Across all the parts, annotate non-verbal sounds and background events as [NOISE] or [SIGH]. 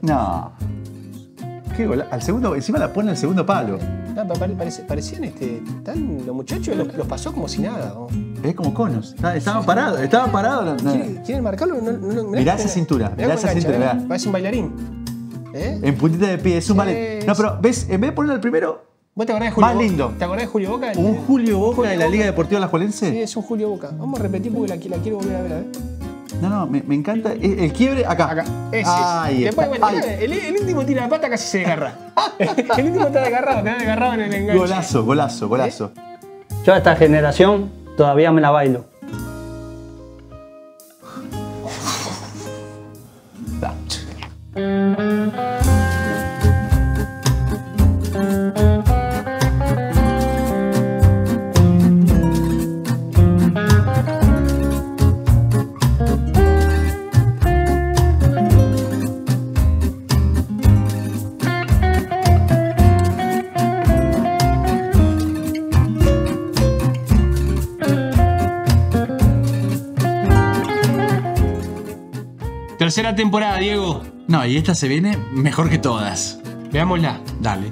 No. Qué al segundo, encima la pone al segundo palo. Ah, parecían este, los muchachos los, pasó como si nada. Es como conos. Estaban parados, parado, estaba parado. ¿Quieren, marcarlo? Mirá esa cintura, mirá esa cintura, ¿eh? Parece un bailarín. ¿Eh? En puntita de pie, es un Sí, No, pero ves, en vez de ponerlo al primero, ¿Vos te acordás de Julio Más lindo. ¿Te acordás de Julio Boca? ¿Un Julio Boca de la Liga Deportiva Alajuelense? Sí, es un Julio Boca. Vamos a repetir porque la, quiero volver a ver. A No, no, me, encanta. Eh, el, quiebre acá. Acá. Ese. Ahí Después, bueno, el, el, último tira la pata casi se agarra. [LAUGHS] el último está agarrado, está agarrado en el enganche. Golazo, golazo, ¿Eh? golazo. Yo a esta generación todavía me la bailo. [LAUGHS] la temporada, Diego. No, y esta se viene mejor que todas. Veámosla. Dale.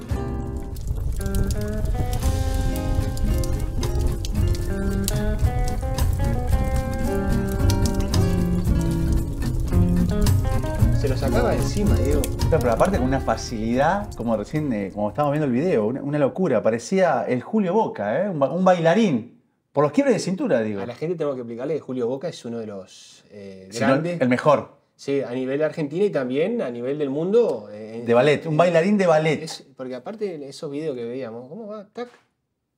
Se lo sacaba encima, Diego. Pero, aparte con una facilidad, como recién, eh, como estábamos viendo el video, una, locura. Parecía el Julio Boca, ¿eh? un, bailarín. Por los quiebres de cintura, digo. A la gente tengo que explicarle que Julio Boca es uno de los eh, el mejor. Sí, a nivel Argentina y también a nivel del mundo. Eh, de ballet, un bailarín de ballet. porque aparte de esos videos que veíamos, ¿cómo va? Tac,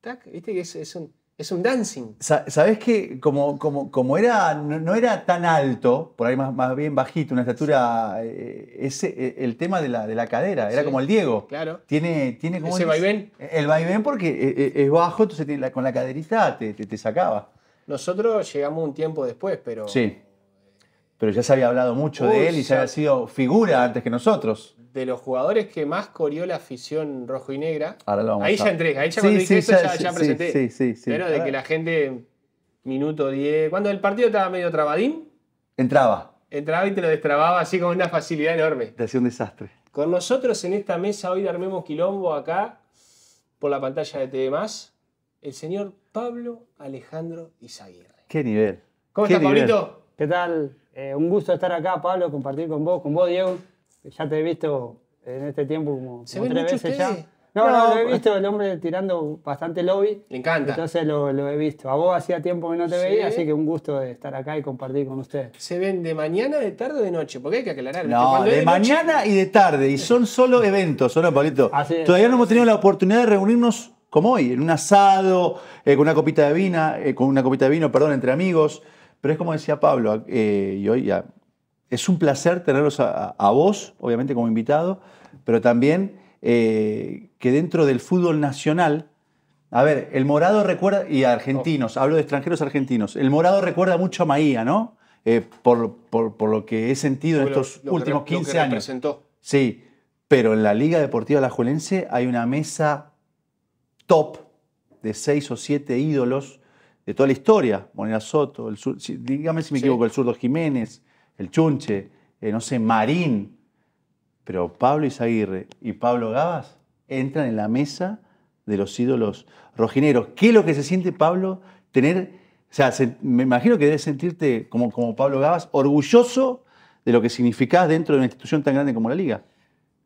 tac, viste que es, un, es un, dancing. Sabes que como, como, era, no, era tan alto, por ahí más, bien bajito, una estatura, eh, ese, e, el tema de la, cadera, era como el Diego. Claro. Tiene, tiene como. Ese vaivén. El vaivén porque eh, es bajo, entonces con la caderita te, te sacaba. Nosotros llegamos un tiempo después, pero. Sí pero ya se había hablado mucho de él y ya había sido figura antes que nosotros. De los jugadores que más corrió la afición rojo y negra. ahí ya entré, ahí ya cuando dije ya, presenté. Sí, pero de que la gente, minuto 10, cuando el partido estaba medio trabadín. Entraba. Entraba y te lo destrababa así con una facilidad enorme. Te hacía un desastre. Con nosotros en esta mesa hoy armemos quilombo acá, por la pantalla de TV+, el señor Pablo Alejandro Izaguirre. Qué nivel. ¿Cómo estás, Pablito? ¿Qué tal? Eh, un gusto estar acá, Pablo, compartir con vos, con vos, Diego. Ya te he visto en este tiempo como, ¿Se tres veces ya. No, no, lo he pues. visto el hombre tirando bastante lobby. Le encanta. Entonces lo, he visto. A vos hacía tiempo que no te veía, así que un gusto de estar acá y compartir con ustedes. ¿Se ven de mañana, de tarde o de noche? Porque hay que aclarar. No, de, mañana y de tarde. Y son solo eventos, solo, no, Pablito? Todavía no hemos tenido la oportunidad de reunirnos como hoy, en un asado, eh, con una copita de vino, eh, con una copita de vino, perdón, entre amigos. Pero es como decía Pablo, eh, y es un placer tenerlos a, vos, obviamente como invitado, pero también eh, que dentro del fútbol nacional, a ver, el morado recuerda, y argentinos, hablo de extranjeros argentinos, el morado recuerda mucho a Maía, ¿no? Eh, por, lo que he sentido en estos últimos 15 años. Sí, pero en la Liga Deportiva La Julense hay una mesa top de seis o siete ídolos de toda la historia. Moneda Soto, el sur, dígame si me equivoco, el Surdo Jiménez, el Chunche, eh, no sé, Marín. Pero Pablo Izaguirre y Pablo Gabas entran en la mesa de los ídolos rojineros. ¿Qué es lo que se siente, Pablo, tener... O sea, me imagino que debes sentirte, como, como Pablo Gabas, orgulloso de lo que significás dentro de una institución tan grande como la Liga.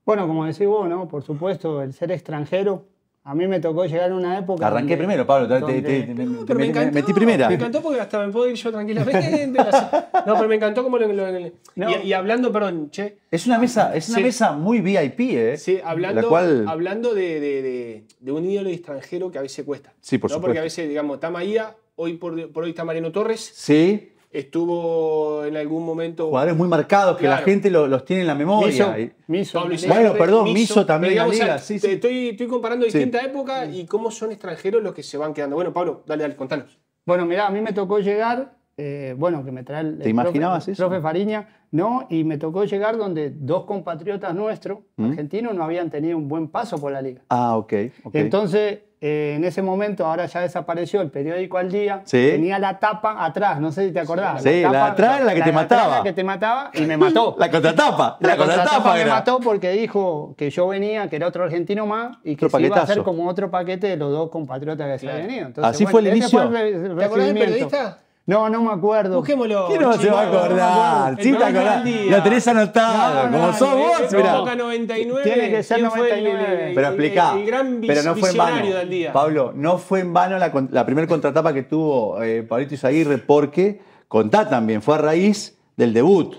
Bueno, como decís vos, ¿no? por supuesto, el ser extranjero a mí me tocó llegar a una época. Arranqué primero, Pablo. me, encantó, metí primera. Me encantó porque hasta me puedo ir yo tranquilamente. [LAUGHS] No, pero me encantó como lo. No. Y, hablando, perdón, che. Es una mesa, es una mesa muy VIP, ¿eh? Sí, hablando, hablando de, de, de, un ídolo extranjero que a veces cuesta. Sí, por ¿no? supuesto. Porque a veces, digamos, está Maía, hoy por, por hoy está Mariano Torres. Sí estuvo en algún momento. Cuadros muy marcados que la gente los tiene en la memoria. Miso, bueno, perdón, Miso, también en la liga. Estoy, estoy, comparando distintas épocas y cómo son extranjeros los que se van quedando. Bueno, Pablo, dale, dale, contanos. Bueno, mira a mí me tocó llegar, eh, bueno, que me trae el, ¿Te profe, Fariña, no, y me tocó llegar donde dos compatriotas nuestros, mm. argentinos, no habían tenido un buen paso por la liga. Ah, ok. okay. Entonces eh, en ese momento, ahora ya desapareció el periódico al día, tenía la tapa atrás, no sé si te acordás. Sí, la, atrás la que te mataba. La que te mataba y me mató. [LAUGHS] la contratapa. La, contratapa, me mató porque dijo que yo venía, que era otro argentino más y que se iba a hacer como otro paquete de los dos compatriotas que se habían Así fue el inicio. ¿Te acordás del periodista? No, no me acuerdo. Busquémoslo. ¿Qué no se va a acordar? No sí, te acordás. Lo tenés anotado. como sos vos, mira. 99. Tiene que ser 99. pero explica. pero no fue Del día. Pablo, no fue en vano la, primera contratapa que tuvo eh, Pablito Izaguirre porque, contá también, fue a raíz del debut.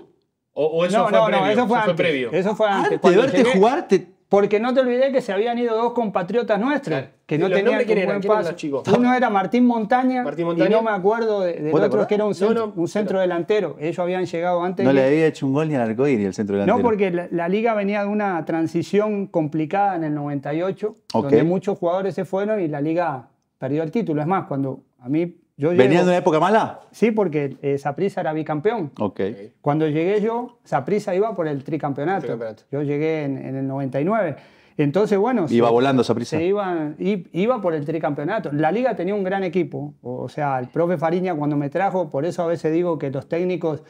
O, o eso, fue previo, eso, fue previo. Eso fue antes. de verte porque no te olvidé que se habían ido dos compatriotas nuestros que no tenía un buen paso. Uno era Martín Montaña, y no me acuerdo de, otro que era un centro, delantero. Ellos habían llegado antes. No le había hecho un gol ni al arcoíris el centro delantero. No, porque la, liga venía de una transición complicada en el 98, donde muchos jugadores se fueron y la liga perdió el título. Es más, cuando a mí yo ¿Venía de una época mala? Sí, porque eh, Saprisa era bicampeón. Cuando llegué yo, Saprisa iba por el tricampeonato. Yo llegué en, en, el 99. Entonces, bueno. Iba volando esa prisa. Se iba, por el tricampeonato. La liga tenía un gran equipo. O sea, el profe Fariña cuando me trajo, por eso a veces digo que los técnicos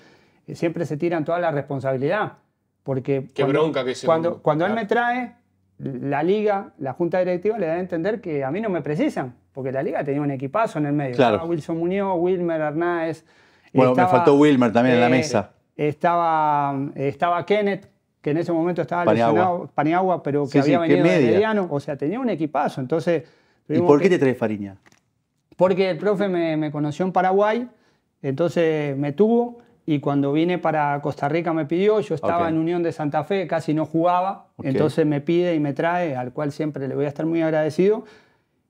eh, siempre se tiran toda la responsabilidad. Porque Qué cuando, bronca que se cuando, cuando él me trae, la liga, la junta directiva le da a entender que a mí no me precisan, porque la liga tenía un equipazo en el medio. Claro. Wilson Muñoz, Wilmer Hernández. Bueno, me faltó Wilmer también en la eh, mesa. Estaba, estaba Kenneth, que en ese momento estaba Paniagua. lesionado, Paniagua, pero que había venido de mediano. O sea, tenía un equipazo. Entonces. ¿Y por qué te traes Fariña? Porque el profe me, conoció en Paraguay, entonces me tuvo. Y cuando vine para Costa Rica me pidió, yo estaba en Unión de Santa Fe, casi no jugaba, entonces me pide y me trae, al cual siempre le voy a estar muy agradecido.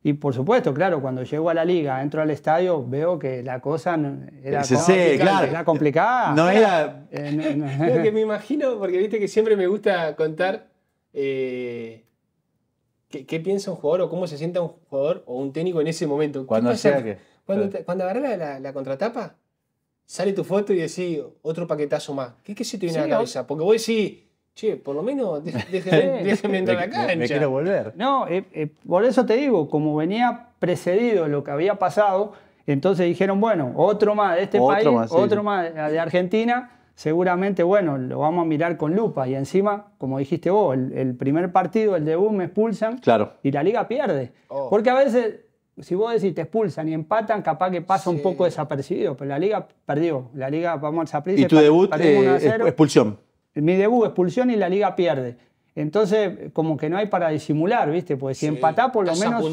Y por supuesto, claro, cuando llego a la liga, entro al estadio, veo que la cosa era, complicada, No era. Lo eh, que me imagino, porque viste que siempre me gusta contar eh, qué, piensa un jugador o cómo se sienta un jugador o un técnico en ese momento. Cuando sea Cuando, la, contratapa, sale tu foto y decís otro paquetazo más. ¿Qué, que se te viene a la cabeza? Porque vos decís che, por lo menos déjeme [LAUGHS] Me, quiero volver. No, eh, eh, por eso te digo, como venía precedido lo que había pasado, entonces dijeron, bueno, otro más de este país, otro más de Argentina, seguramente, bueno, lo vamos a mirar con lupa. Y encima, como dijiste vos, el, primer partido, el debut, me expulsan claro. y la liga pierde. Oh. Porque a veces si vos decís te expulsan y empatan, capaz que pasa un poco desapercibido, pero la liga perdió. La liga, vamos a Saprissa. Y tu debut, eh, expulsión mi debut, expulsión y la liga pierde. Entonces, como que no hay para disimular, ¿viste? Porque si sí, por lo menos.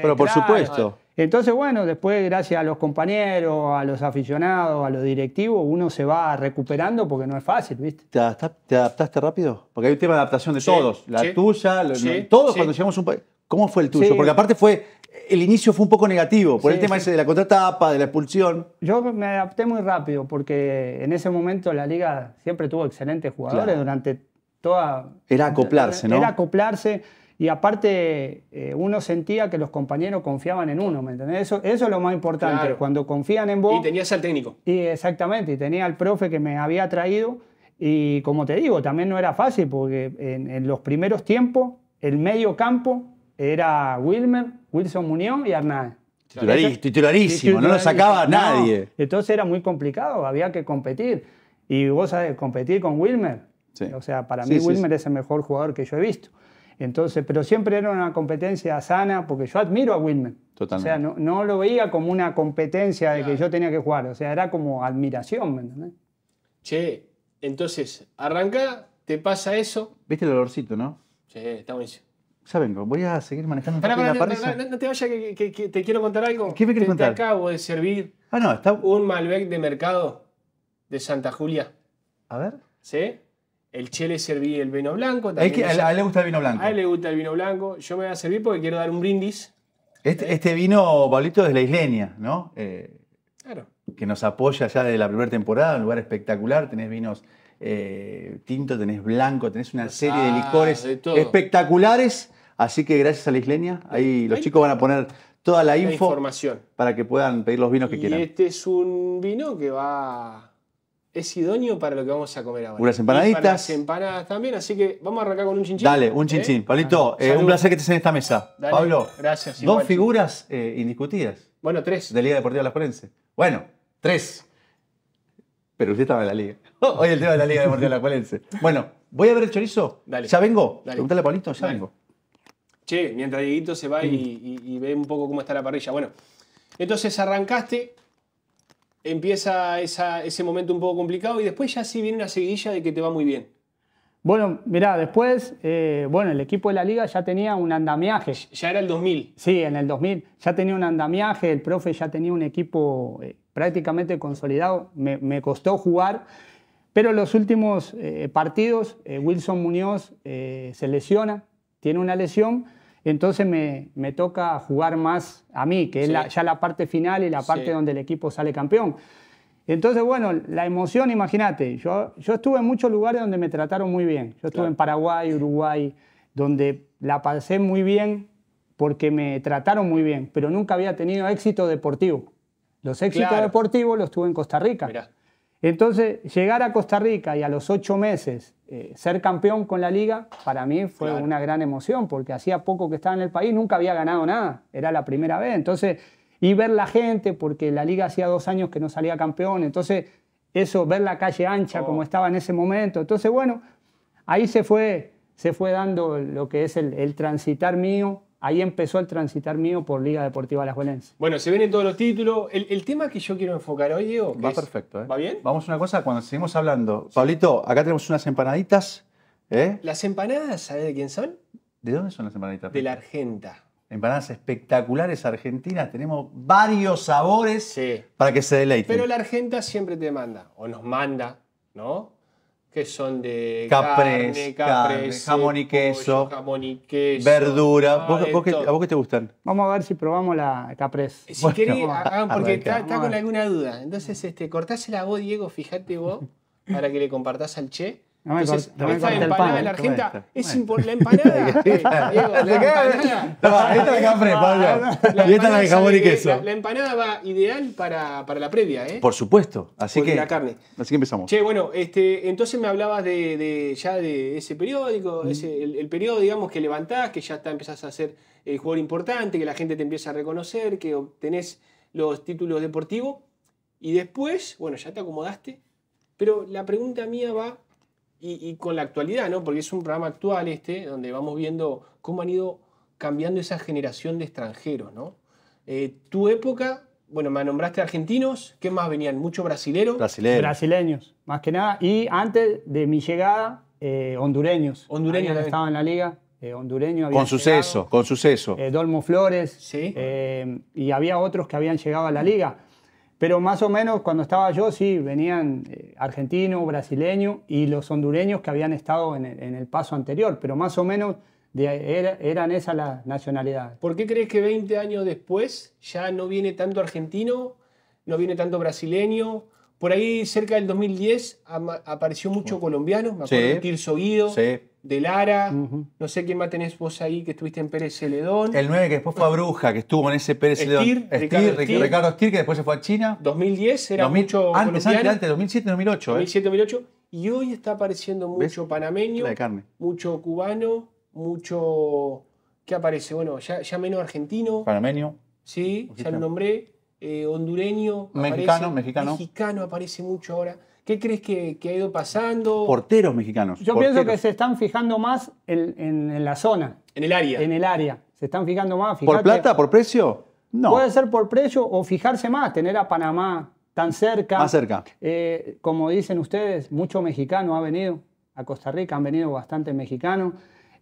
pero por supuesto. Entonces, bueno, después, gracias a los compañeros, a los aficionados, a los directivos, uno se va recuperando porque no es fácil, ¿viste? ¿Te, adaptaste, rápido? Porque hay un tema de adaptación de todos. La tuya, todos cuando llegamos un país. ¿Cómo fue el tuyo? Porque aparte fue el inicio fue un poco negativo por el tema de la contratapa, de la expulsión. Yo me adapté muy rápido porque en ese momento la liga siempre tuvo excelentes jugadores durante toda... Era acoplarse, ¿no? Era acoplarse y aparte eh, uno sentía que los compañeros confiaban en uno, ¿me entendés? Eso, es lo más importante, cuando confían en vos... Y tenías al técnico. Y exactamente, y tenía al profe que me había traído y como te digo, también no era fácil porque en, en los primeros tiempos el medio campo era Wilmer, Wilson Muñoz y Arnaez. Titularísimo, titularísimo, no lo sacaba nadie. Entonces era muy complicado, había que competir. Y vos sabés, competir con Wilmer. O sea, para mí Wilmer es el mejor jugador que yo he visto. Entonces, pero siempre era una competencia sana, porque yo admiro a Wilmer. Totalmente. O sea, no, lo veía como una competencia de que yo tenía que jugar. O sea, era como admiración, ¿me Che, entonces, arranca, te pasa eso. ¿Viste el dolorcito, no? Sí, está buenísimo. Ya vengo, voy a seguir manejando un poco. no, te vayas, que, te quiero contar algo. ¿Qué me quieres contar? acabo de servir ah, está... un Malbec de mercado de Santa Julia. A ver. ¿Sí? El Che le serví el vino blanco. a él le gusta el vino blanco. A él le gusta el vino blanco. Yo me voy a servir porque quiero dar un brindis. Este, eh. este vino, Pablito, es la isleña, ¿no? Eh, claro. Que nos apoya ya desde la primera temporada, un lugar espectacular. Tenés vinos eh, tinto, tenés blanco, tenés una serie de ah, licores espectaculares. Así que gracias a la isleña. Ahí los chicos van a poner toda la, info para que puedan pedir los vinos que y quieran. Este es un vino que va. Es idóneo para lo que vamos a comer ahora. Unas empanaditas. empanadas también, así que vamos a arrancar con un chinchín. Dale, un ¿Eh? chinchín. Pablito, eh, un placer que estés en esta mesa. Pablo, gracias. dos figuras indiscutidas. Bueno, tres. De Liga Deportiva Las Forense. Bueno, tres. Pero usted estaba en la liga. [LAUGHS] Hoy el tema de la Liga Deportiva de Bueno, voy a ver el chorizo. Dale. ¿Ya vengo? Dale. Pregúntale a Paulito, ya vengo. Che, mientras Dieguito se va y, ve un poco cómo está la parrilla. Bueno, entonces arrancaste, empieza ese momento un poco complicado y después ya sí viene una seguidilla de que te va muy bien. Bueno, mirá, después, eh, bueno, el equipo de la liga ya tenía un andamiaje. Ya era el 2000. Sí, en el 2000 ya tenía un andamiaje, el profe ya tenía un equipo eh, prácticamente consolidado. me costó jugar pero los últimos eh, partidos, eh, Wilson Muñoz eh, se lesiona, tiene una lesión, entonces me, toca jugar más a mí, que es ya la parte final y la parte donde el equipo sale campeón. Entonces, bueno, la emoción, imagínate, yo, yo estuve en muchos lugares donde me trataron muy bien. Yo estuve en Paraguay, Uruguay, donde la pasé muy bien porque me trataron muy bien, pero nunca había tenido éxito deportivo. Los éxitos deportivos los tuve en Costa Rica. Entonces, llegar a Costa Rica y a los ocho meses eh, ser campeón con la liga, para mí fue una gran emoción, porque hacía poco que estaba en el país, nunca había ganado nada, era la primera vez. Entonces, y ver la gente, porque la liga hacía dos años que no salía campeón, entonces eso, ver la calle ancha oh. como estaba en ese momento. Entonces, bueno, ahí se fue, se fue dando lo que es el transitar mío ahí empezó el transitar mío por Liga Deportiva Las Valencias. Bueno, se vienen todos los títulos. El, tema que yo quiero enfocar hoy, Diego. Va perfecto. ¿eh? ¿Va bien? Vamos a una cosa cuando seguimos hablando. Paulito, acá tenemos unas empanaditas. ¿eh? ¿Las empanadas, sabes de quién son? ¿De dónde son las empanaditas? De la Argenta. Empanadas espectaculares argentinas, tenemos varios sabores para que se deleiten. Pero la Argenta siempre te manda, o nos manda, ¿no? que son de Capres, jamón, y queso, verdura. Ah, ¿A vos qué te gustan? Vamos a ver si probamos la capres. Si bueno, porque está, con alguna duda. Entonces, este, cortásela vos, Diego, fíjate vos, para que le compartas al Che. Entonces, empanada de la [LAUGHS] eh, [LAUGHS] [LAUGHS] es importante ah, empanada. la empanada. la la empanada va ideal para, la previa, ¿eh? Por supuesto. Así que. Así empezamos. Che, bueno, este, entonces me hablabas de, ya de ese periódico, mm. el, periodo, digamos, que levantás, que ya empezás a ser el eh, jugador importante, que la gente te empieza a reconocer, que obtenés los títulos deportivos. Y después, bueno, ya te acomodaste. Pero la pregunta mía va y, con la actualidad, ¿no? Porque es un programa actual este, donde vamos viendo cómo han ido cambiando esa generación de extranjeros, ¿no? Eh, tu época, bueno, me nombraste argentinos, ¿qué más venían? ¿Muchos brasileros? Brasileños. Brasileños, más que nada. Y antes de mi llegada, eh, hondureños. Hondureños. Estaban en la liga. Eh, hondureño. con suceso, con eh, suceso. Dolmo Flores. Sí. Eh, y había otros que habían llegado a la liga. Pero más o menos cuando estaba yo, sí, venían eh, argentinos, brasileños y los hondureños que habían estado en el, paso anterior, pero más o menos de, eran esa la nacionalidad. ¿Por qué crees que 20 años después ya no viene tanto argentino, no viene tanto brasileño? Por ahí cerca del 2010 apareció mucho colombiano, me acuerdo de Tirso Guido. Sí de Lara. No sé quién más tenés vos ahí que estuviste en Pérez Celedón. El 9 que después fue a Bruja, que estuvo en ese Pérez Celedón. Estir, Ricardo, Estir. que después se fue a China. 2010 era mucho. Antes, antes, 2007, 2008. 2007, 2008. Y hoy está apareciendo mucho panameño, mucho cubano, mucho. ¿Qué aparece? Bueno, ya, menos argentino. Panameño. Sí, ya lo nombré. Eh, hondureño. Mexicano, mexicano. Mexicano aparece mucho ahora. ¿Qué crees que, ha ido pasando? Porteros mexicanos. Yo pienso que se están fijando más en, la zona. En el área. En el área. Se están fijando más. ¿Por plata? ¿Por precio? No. Puede ser por precio o fijarse más, tener a Panamá tan cerca. Más cerca. Eh, como dicen ustedes, mucho mexicano ha venido a Costa Rica, han venido bastante mexicanos.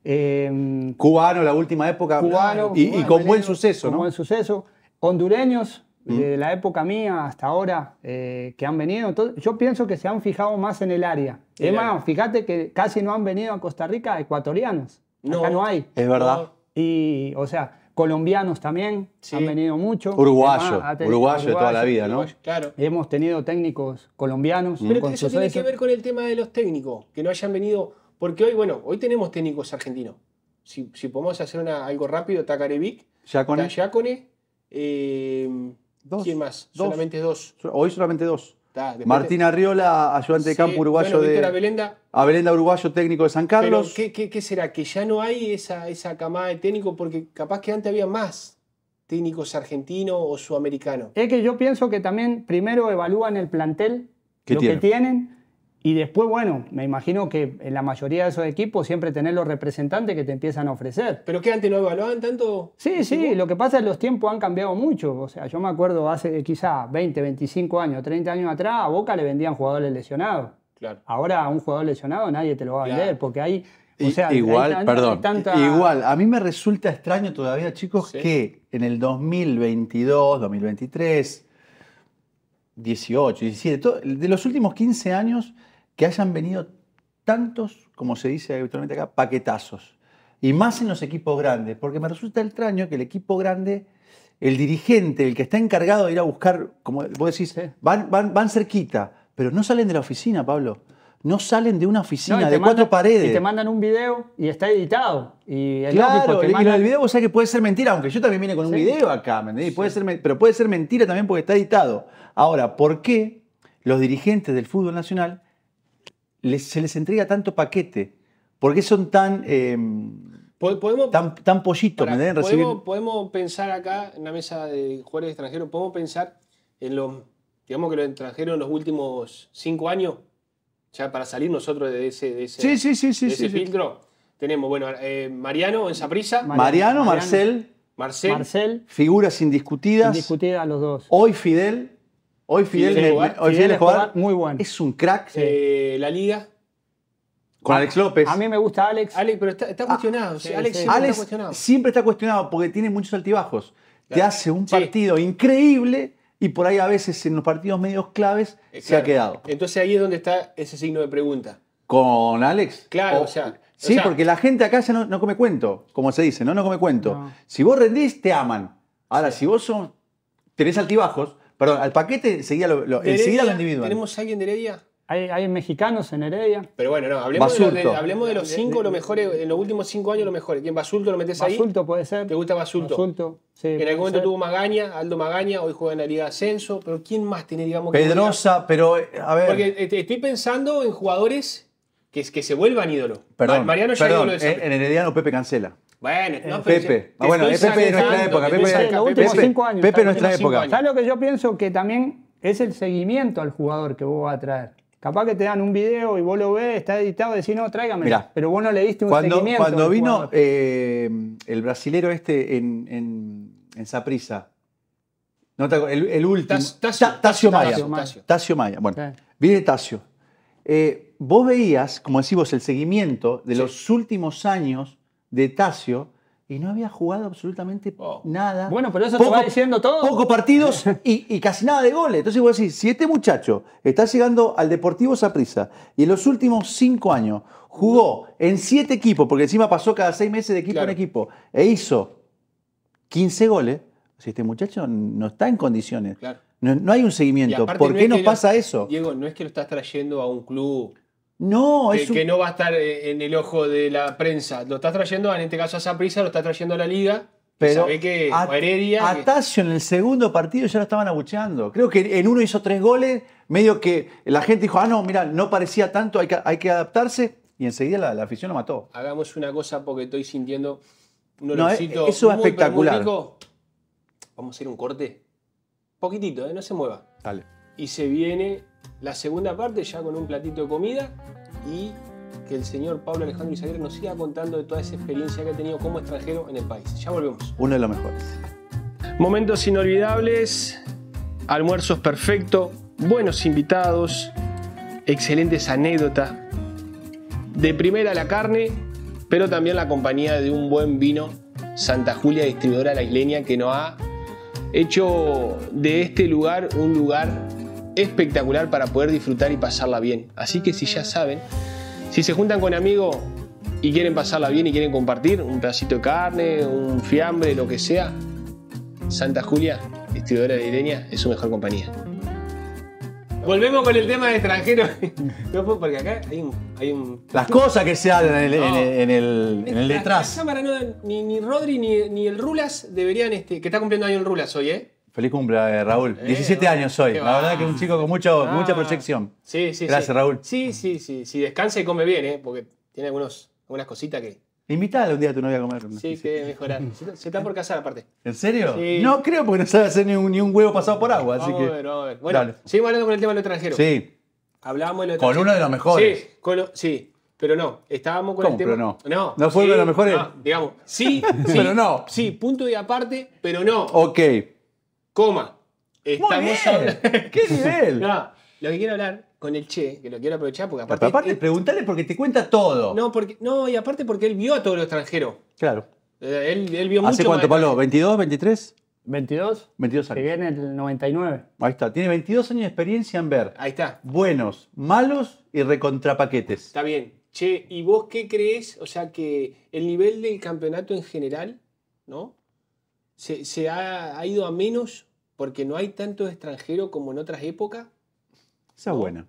Eh, cubano, la última época. Cubano. Y, con buen suceso, Con buen suceso. Hondureños, Mm. de la época mía hasta ahora eh, que han venido. yo pienso que se han fijado más en el área. Es fíjate que casi no han venido a Costa Rica ecuatorianos. No, Acá no hay. Es verdad. Y, o sea, colombianos también han venido mucho. Uruguayo, Uruguayos uruguayo de toda la vida, ¿no? claro. Hemos tenido técnicos colombianos. Pero eso tiene que ver con el tema de los técnicos, que no hayan venido, porque hoy, bueno, hoy tenemos técnicos argentinos. Si, podemos hacer algo rápido, Takarevic, Yacone, Yacone eh, ¿Quién más? Solamente dos. Hoy solamente dos. Martina Riola, Arriola, ayudante de campo uruguayo de. A Belenda uruguayo, técnico de San Carlos. ¿qué, será? ¿Que ya no hay esa, esa camada de técnico? Porque capaz que antes había más técnicos argentinos o sudamericanos. Es que yo pienso que también primero evalúan el plantel, lo que tienen y después, bueno, me imagino que en la mayoría de esos equipos siempre tenés los representantes que te empiezan a ofrecer. ¿Pero qué antes no evaluaban tanto? Sí, sí, lo que pasa es que los tiempos han cambiado mucho. O sea, yo me acuerdo hace eh, quizá 20, 25 años, 30 años atrás, a Boca le vendían jugadores lesionados. Claro. Ahora a un jugador lesionado nadie te lo va a vender porque hay... O sea, igual, perdón, igual, a mí me resulta extraño todavía, chicos, que en el 2022, 2023, 18, 17, de los últimos 15 años que hayan venido tantos, como se dice habitualmente acá, paquetazos. Y más en los equipos grandes, porque me resulta extraño que el equipo grande, el dirigente, el que está encargado de ir a buscar, como vos decís, van, van, van cerquita, pero no salen de la oficina, Pablo no salen de una oficina, de cuatro paredes. Y te mandan un video y está editado. Y claro, el video vos sabés que puede ser mentira, aunque yo también vine con un video acá, ¿me pero puede ser mentira también porque está editado. Ahora, ¿por qué los dirigentes del fútbol nacional se les entrega tanto paquete? ¿Por qué son tan, em, ¿Podemos, tan, pollitos? podemos, podemos pensar acá, en la mesa de jugadores extranjeros, podemos pensar en los, digamos que los extranjeros en los últimos cinco años, ya para salir nosotros de ese, de ese, filtro. Tenemos, bueno, eh, Mariano en Saprisa. Mariano, Mariano, Marcel. Marcel. Marcel. Figuras indiscutidas. Indiscutidas los dos. Hoy Fidel. Hoy Fidel, muy bueno. Es un crack. Eh, la liga. Con Alex López. A mí me gusta Alex. Alex, pero está, ah, cuestionado. Alex, Siempre está cuestionado. porque tiene muchos altibajos. Te hace un partido increíble y por ahí a veces en los partidos medios claves se ha quedado. Entonces ahí es donde está ese signo de pregunta. ¿Con Alex? Claro, o, sea. Sí, porque la gente acá ya no, come cuento, como se dice, ¿no? No come cuento. Si vos rendís, te aman. Ahora, si vos tenés altibajos, Perdón, al paquete seguía lo, individuos. ¿Tenemos alguien de Heredia? Hay, mexicanos en Heredia. Pero bueno, no, hablemos, de, los cinco, lo mejores, en los últimos cinco años, lo mejor. ¿Quién Basulto lo metes ahí? Basulto puede ser. ¿Te gusta Basulto? Basulto, sí. En algún momento tuvo Magaña, Aldo Magaña, hoy juega en la Liga Ascenso, pero ¿quién más tiene, digamos? que. Pedrosa, pero a ver. Porque estoy pensando en jugadores que, que se vuelvan ídolos. Perdón, Mariano ya perdón, ídolo eh, en Herediano Pepe Cancela. Bueno, no, Pepe. Ah, bueno, es Pepe de nuestra época. Pepe, de los últimos años. Pepe de nuestra época. ¿Sabes lo que yo pienso? Que también es el seguimiento al jugador que vos vas a traer. Capaz que te dan un video y vos lo ves, está editado, decís, no, tráigamelo pero vos no le diste un seguimiento. Cuando vino eh, el brasilero este en, en, en Saprisa, no, el, el, último. Tasio, Maya. Tacio Maya. Bueno, okay. viene Tasio. Eh, vos veías, como decimos, el seguimiento de los últimos años de Tasio y no había jugado absolutamente oh. nada. Bueno, pero eso diciendo todo. Pocos partidos y, casi nada de goles. Entonces vos decís, si este muchacho está llegando al Deportivo Saprissa y en los últimos cinco años jugó en siete equipos, porque encima pasó cada seis meses de equipo en equipo, e hizo 15 goles, este muchacho no está en condiciones. No, hay un seguimiento. ¿Por qué nos pasa eso? Diego, no es que lo estás trayendo a un club no, es que, no va a estar eh, en el ojo de la prensa. Lo está trayendo, en este caso a prisa, lo está trayendo a la liga. Pero sabe que a, Heredia, en el segundo partido ya lo estaban abucheando. Creo que en uno hizo tres goles, medio que la gente dijo, ah, no, mira, no parecía tanto, hay que, adaptarse. Y enseguida la, afición lo mató. Hagamos una cosa porque estoy sintiendo un eh, olorcito. eso es espectacular. Vamos a hacer un corte. Poquitito, eh, no se mueva. Dale. Y se viene la segunda parte ya con un platito de comida y que el señor Pablo Alejandro Izaguirre nos siga contando de toda esa experiencia que ha tenido como extranjero en el país. Ya volvemos. Uno de los mejores. Momentos inolvidables, almuerzos perfectos, buenos invitados, excelentes anécdotas. De primera la carne, pero también la compañía de un buen vino Santa Julia, distribuidora la isleña, que nos ha hecho de este lugar un lugar espectacular para poder disfrutar y pasarla bien. Así que si ya saben, si se juntan con amigos y quieren pasarla bien y quieren compartir un pedacito de carne, un fiambre, lo que sea, Santa Julia, vestidora de Ireña, es su mejor compañía. Volvemos con el tema de extranjero. [LAUGHS] No porque acá hay un, Las cosas que se hablan en el, detrás. ni, Rodri ni, el Rulas deberían. Este, que está cumpliendo año el Rulas hoy, ¿eh? Feliz cumpleaños, eh, Raúl. 17 eh, años soy. La verdad que es un chico con mucha ah, proyección. Sí, sí, Gracias, Raúl. Sí, sí, sí. Si descansa y come bien, ¿eh? porque tiene algunos, algunas cositas que. Invítale un día a tu novia a comer. Sí, sí. que mejorar. Se, está por casar, aparte. ¿En serio? No creo porque no sabe hacer ni un, huevo pasado por agua. Vamos así que... a ver, Bueno, seguimos hablando con el tema de los extranjero. Sí. Hablábamos de lo Con uno de los mejores. Sí, con sí. Pero no, estábamos con el tema. Pero no. no. fue uno de los mejores. Ah, digamos, sí, [LAUGHS] sí. Pero no. Sí, punto y aparte, pero no. Ok. Coma. Estamos bien. [LAUGHS] ¡Qué nivel! [LAUGHS] no, lo que quiero hablar con el Che, que lo quiero aprovechar porque aparte. Pero aparte, porque te cuenta todo. No, porque, no, y aparte porque él vio a todo lo extranjero. Claro. Eh, él, él vio ¿Hace cuánto, Pablo? ¿22, 23? 22. 22 Que viene el 99. Ahí está. Tiene 22 años de experiencia en ver Ahí está. buenos, malos y recontrapaquetes. Está bien. Che, ¿y vos qué crees? O sea, que el nivel del campeonato en general, ¿no? ¿Se, ha, ha ido a menos porque no hay tanto extranjero como en otras épocas? Esa es buena.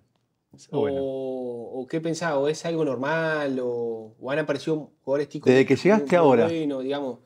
o, ¿O qué pensás? ¿O es algo normal? ¿O, han aparecido jugadores ticos? Desde que llegaste ahora. Bueno, digamos.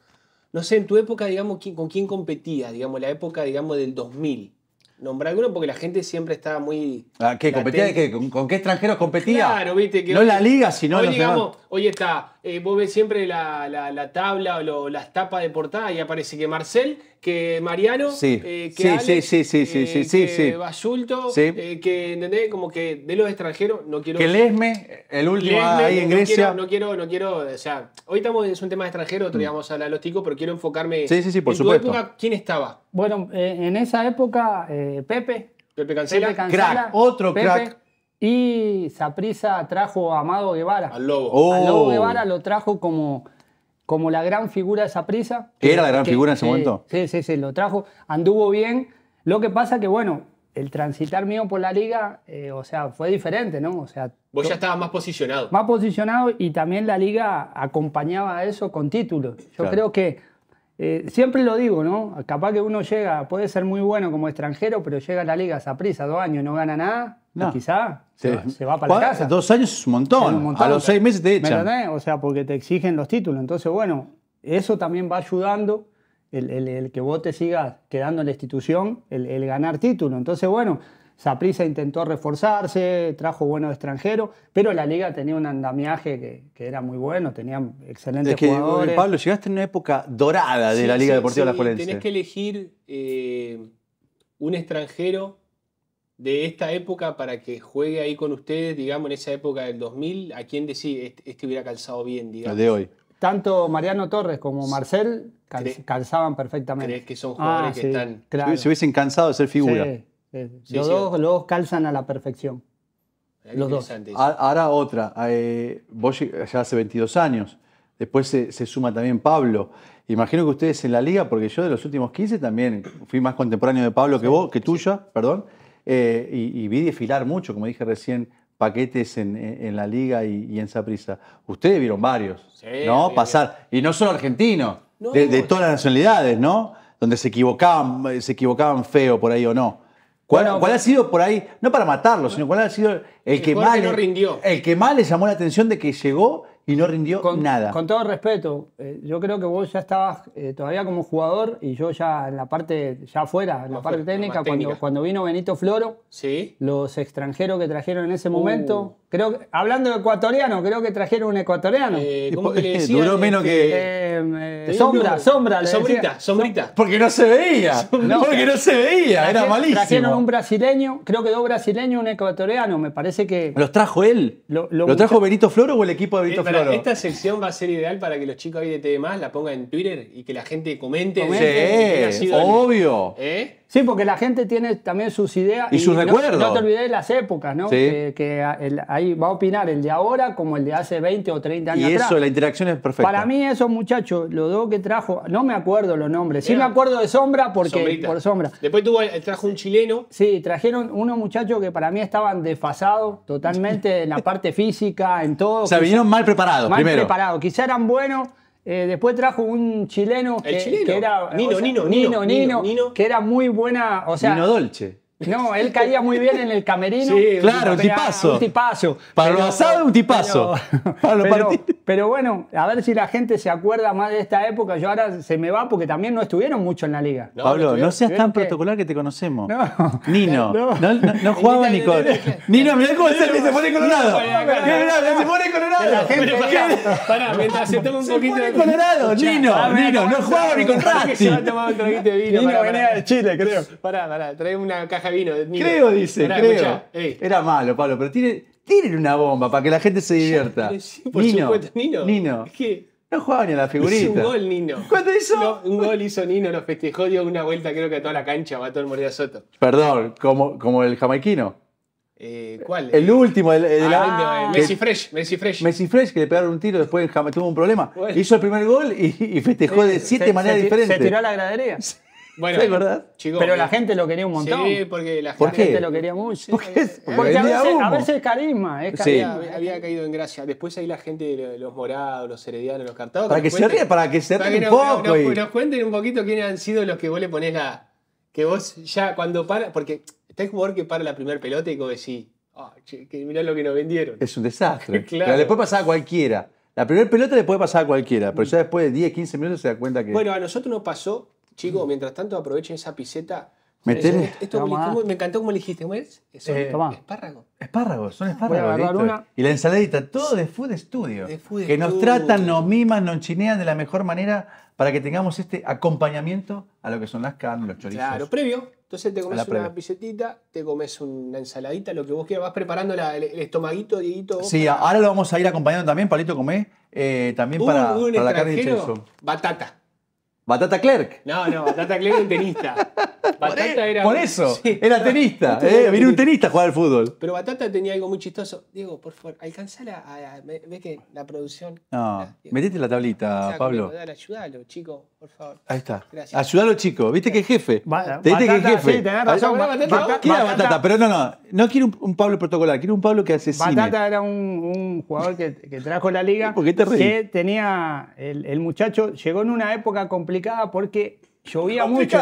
No sé, en tu época, digamos, ¿con quién competía Digamos, la época, digamos, del 2000. Nombrar alguno porque la gente siempre estaba muy. Ah, qué? ¿Con, qué extranjeros competía? Claro, viste. Que no la liga, sino. digamos, hoy está eh, vos ves siempre la, tabla o las tapas de portada y aparece que Marcel, que Mariano, que que Basulto, que, ¿entendés? Como que de los extranjeros no quiero... Que Lesme, el último ahí en Grecia... no quiero, no quiero, o sea, hoy estamos, en un tema extranjero, otro día vamos a hablar los ticos, pero quiero enfocarme... Sí, sí, sí, por en supuesto. época, ¿quién estaba? Bueno, eh, en esa época, eh, Pepe. Pepe Cancela. otro crack y Saprisa trajo a Amado Guevara. Al Lobo. Oh. Al Lobo Guevara lo trajo como, como la gran figura de Saprisa. ¿Era la gran figura en ese momento? Sí, sí, sí, lo trajo. Anduvo bien. Lo que pasa que, bueno, el transitar mío por la liga, eh, o sea, fue diferente, ¿no? O sea, vos ya estabas más posicionado. Más posicionado y también la liga acompañaba a eso con títulos. Yo creo que, eh, siempre lo digo, ¿no? Capaz que uno llega, puede ser muy bueno como extranjero, pero llega a la liga a dos años, no gana nada, no. Quizá se va para la casa. Dos años es un montón. A los seis meses te echan. o sea, porque te exigen los títulos. Entonces, bueno, eso también va ayudando el, que vos te sigas quedando en la institución, el, ganar título. Entonces, bueno, Saprisa intentó reforzarse, trajo buenos extranjeros, pero la liga tenía un andamiaje que, era muy bueno, tenían excelentes es que, eh, Pablo, llegaste en una época dorada de la Liga Deportiva de la Tenés que elegir eh, un extranjero de esta época para que juegue ahí con ustedes, digamos, en esa época del 2000, a quién decir este, este, hubiera calzado bien, digamos? de hoy. Tanto Mariano Torres como Marcel calzaban perfectamente. que son jugadores ah, que están. Se hubiesen cansado de ser figura. los, dos, calzan a la perfección. Los dos. Ahora otra. Ah, eh, vos ya hace 22 años. Después se, suma también Pablo. Imagino que ustedes en la liga, porque yo de los últimos 15 también fui más contemporáneo de Pablo que vos, que tuya, perdón. Eh, y, vi desfilar mucho, como dije recién, paquetes en, la liga y, y en Saprisa. Ustedes vieron varios, ¿no? Pasar, y no solo argentinos, de, todas las nacionalidades, ¿no? Donde se equivocaban, eh, se equivocaban feo por ahí o no. ¿Cuál, ha sido por ahí, no para matarlo, sino cuál ha sido el, que, más, el que más le llamó la atención de que llegó y no rindió con, nada. Con todo respeto, eh, yo creo que vos ya estabas eh, todavía como jugador y yo ya en la parte, ya afuera, en la, parte técnica, cuando, cuando vino Benito Floro, ¿Sí? los extranjeros que trajeron en ese momento, uh. creo hablando de ecuatoriano, creo que trajeron un ecuatoriano. Eh, ¿cómo que le [LAUGHS] Duró menos este, que... Eh, sombra, sombra. sombrita, sombrita. Porque no se veía, [LAUGHS] no, porque no se veía, era malísimo. Trajeron un brasileño, creo que dos brasileños, un ecuatoriano, me parece que... ¿Los trajo él? ¿Lo, los trajo Benito Floro o el equipo de Benito Floro? esta sección va a ser ideal para que los chicos ahí de TV la pongan en Twitter y que la gente comente. Sí, obvio. ¿eh? Sí, porque la gente tiene también sus ideas. Y, sus recuerdos. No te olvides las épocas, ¿no? Que, ahí va a opinar el de ahora como el de hace 20 o 30 años. Y eso, la interacción es perfecta. Para mí, esos muchachos, lo dos que trajo, no me acuerdo los nombres. Sí me acuerdo de Sombra porque por Sombra. Después tuvo, trajo un chileno. Sí, trajeron unos muchachos que para mí estaban desfasados totalmente en la [LAUGHS] parte física, en todo. O sea, vinieron mal preparados, mal preparados. Quizá eran buenos eh, después trajo un chileno que, que era. Nino, Nino, Nino, Nino, Nino, que era muy buena. O sea, Nino Dolce. No, él caía muy bien en el camerino. Sí, claro, un tipazo. tipazo. Para lo asado, un tipazo. Pero, [LAUGHS] pero, bueno, a ver si la gente se acuerda más de esta época. Yo ahora se me va porque también no estuvieron mucho en la liga. Pablo, no, seas tan este- protocolar que te conocemos. No. Nino. [LAUGHS] No, no, jugaba ni con. [LAUGHS] Nino, mirá cómo se, pone colorado. Se pone colorado. Pará, mientras se toma un poquito de. colorado, Nino. Nino, no jugaba ni con vino. Nino venía de Chile, creo. Pará, pará, trae una caja Creo, dice, creo. Era malo, Pablo, pero tiene, tienen una bomba para que la gente se divierta. [LAUGHS] por Nino, supuesto, Nino. Nino. ¿Qué? No jugaba ni a la figurita. Hizo un gol, Nino. ¿Cuánto hizo? un gol hizo Nino, nos festejó, dio una vuelta creo que a toda la cancha, todo el a Soto. Perdón, como, como el jamaiquino. Eh, ¿Cuál? El último, el, ah, ah. Messi Fresh, Messi Fresh. Messi Fresh, que le pegaron un tiro, después tuvo un problema. Hizo el primer gol y, festejó de siete maneras diferentes. Se tiró a la gradería. Bueno, pero la gente lo quería un montón. Sí, porque la gente lo quería mucho. Porque, a, veces, carisma, es carisma. Sí. Había, caído en gracia. Después ahí la gente, de los morados, los heredianos, los cartados. Para que, para que se un poco. Nos, cuenten un poquito quiénes han sido los que vos le ponés la. Que vos ya cuando para. Porque está el jugador que para la primera pelota y como decís, ah, mirá lo que nos vendieron. Es un desastre. [LAUGHS] claro. Pero le puede pasar a cualquiera. La primera pelota le puede pasar a cualquiera, pero mm. ya después de 10, 15 minutos se da cuenta que. Bueno, a nosotros nos pasó Chicos, mm. mientras tanto aprovechen esa piseta. me encantó como le dijiste, ¿cómo es? Eh, ah, espárragos. Espárragos, son espárragos. Y la ensaladita, todo de Food Studio. que nos tratan, nos miman, nos chinean de la mejor manera para que tengamos este acompañamiento a lo que son las carnes, los chorizos. Claro, previo. Entonces te comes una pisetita, te comes una ensaladita, lo que vos quieras, vas preparando el, estomaguito, Dieguito. Sí, ahora lo vamos a ir acompañando también, Palito Comé, eh, también para, la carne de chorizo. Batata. Batata Clerk. No, no, Batata Clerk un tenista. [LAUGHS] Batata era. Por e- eso, era tenista. ¿eh? un tenista a jugar al fútbol. Pero Batata tenía algo muy chistoso. Diego, por favor, alcanzala a. que la producción. No, ah, metete la tablita, Pablo. Dale, ayúdalo, chico, por favor. Ahí está. Gracias. Ayúdalo, chico. ¿Viste que es jefe? ¿Te viste que es jefe? batata, Pero no, no. No quiero un, Pablo protocolar, quiero un Pablo que asesina. Batata era un, jugador que, que, trajo la liga. te Que tenía. el muchacho llegó en una época complicada porque llovía mucho.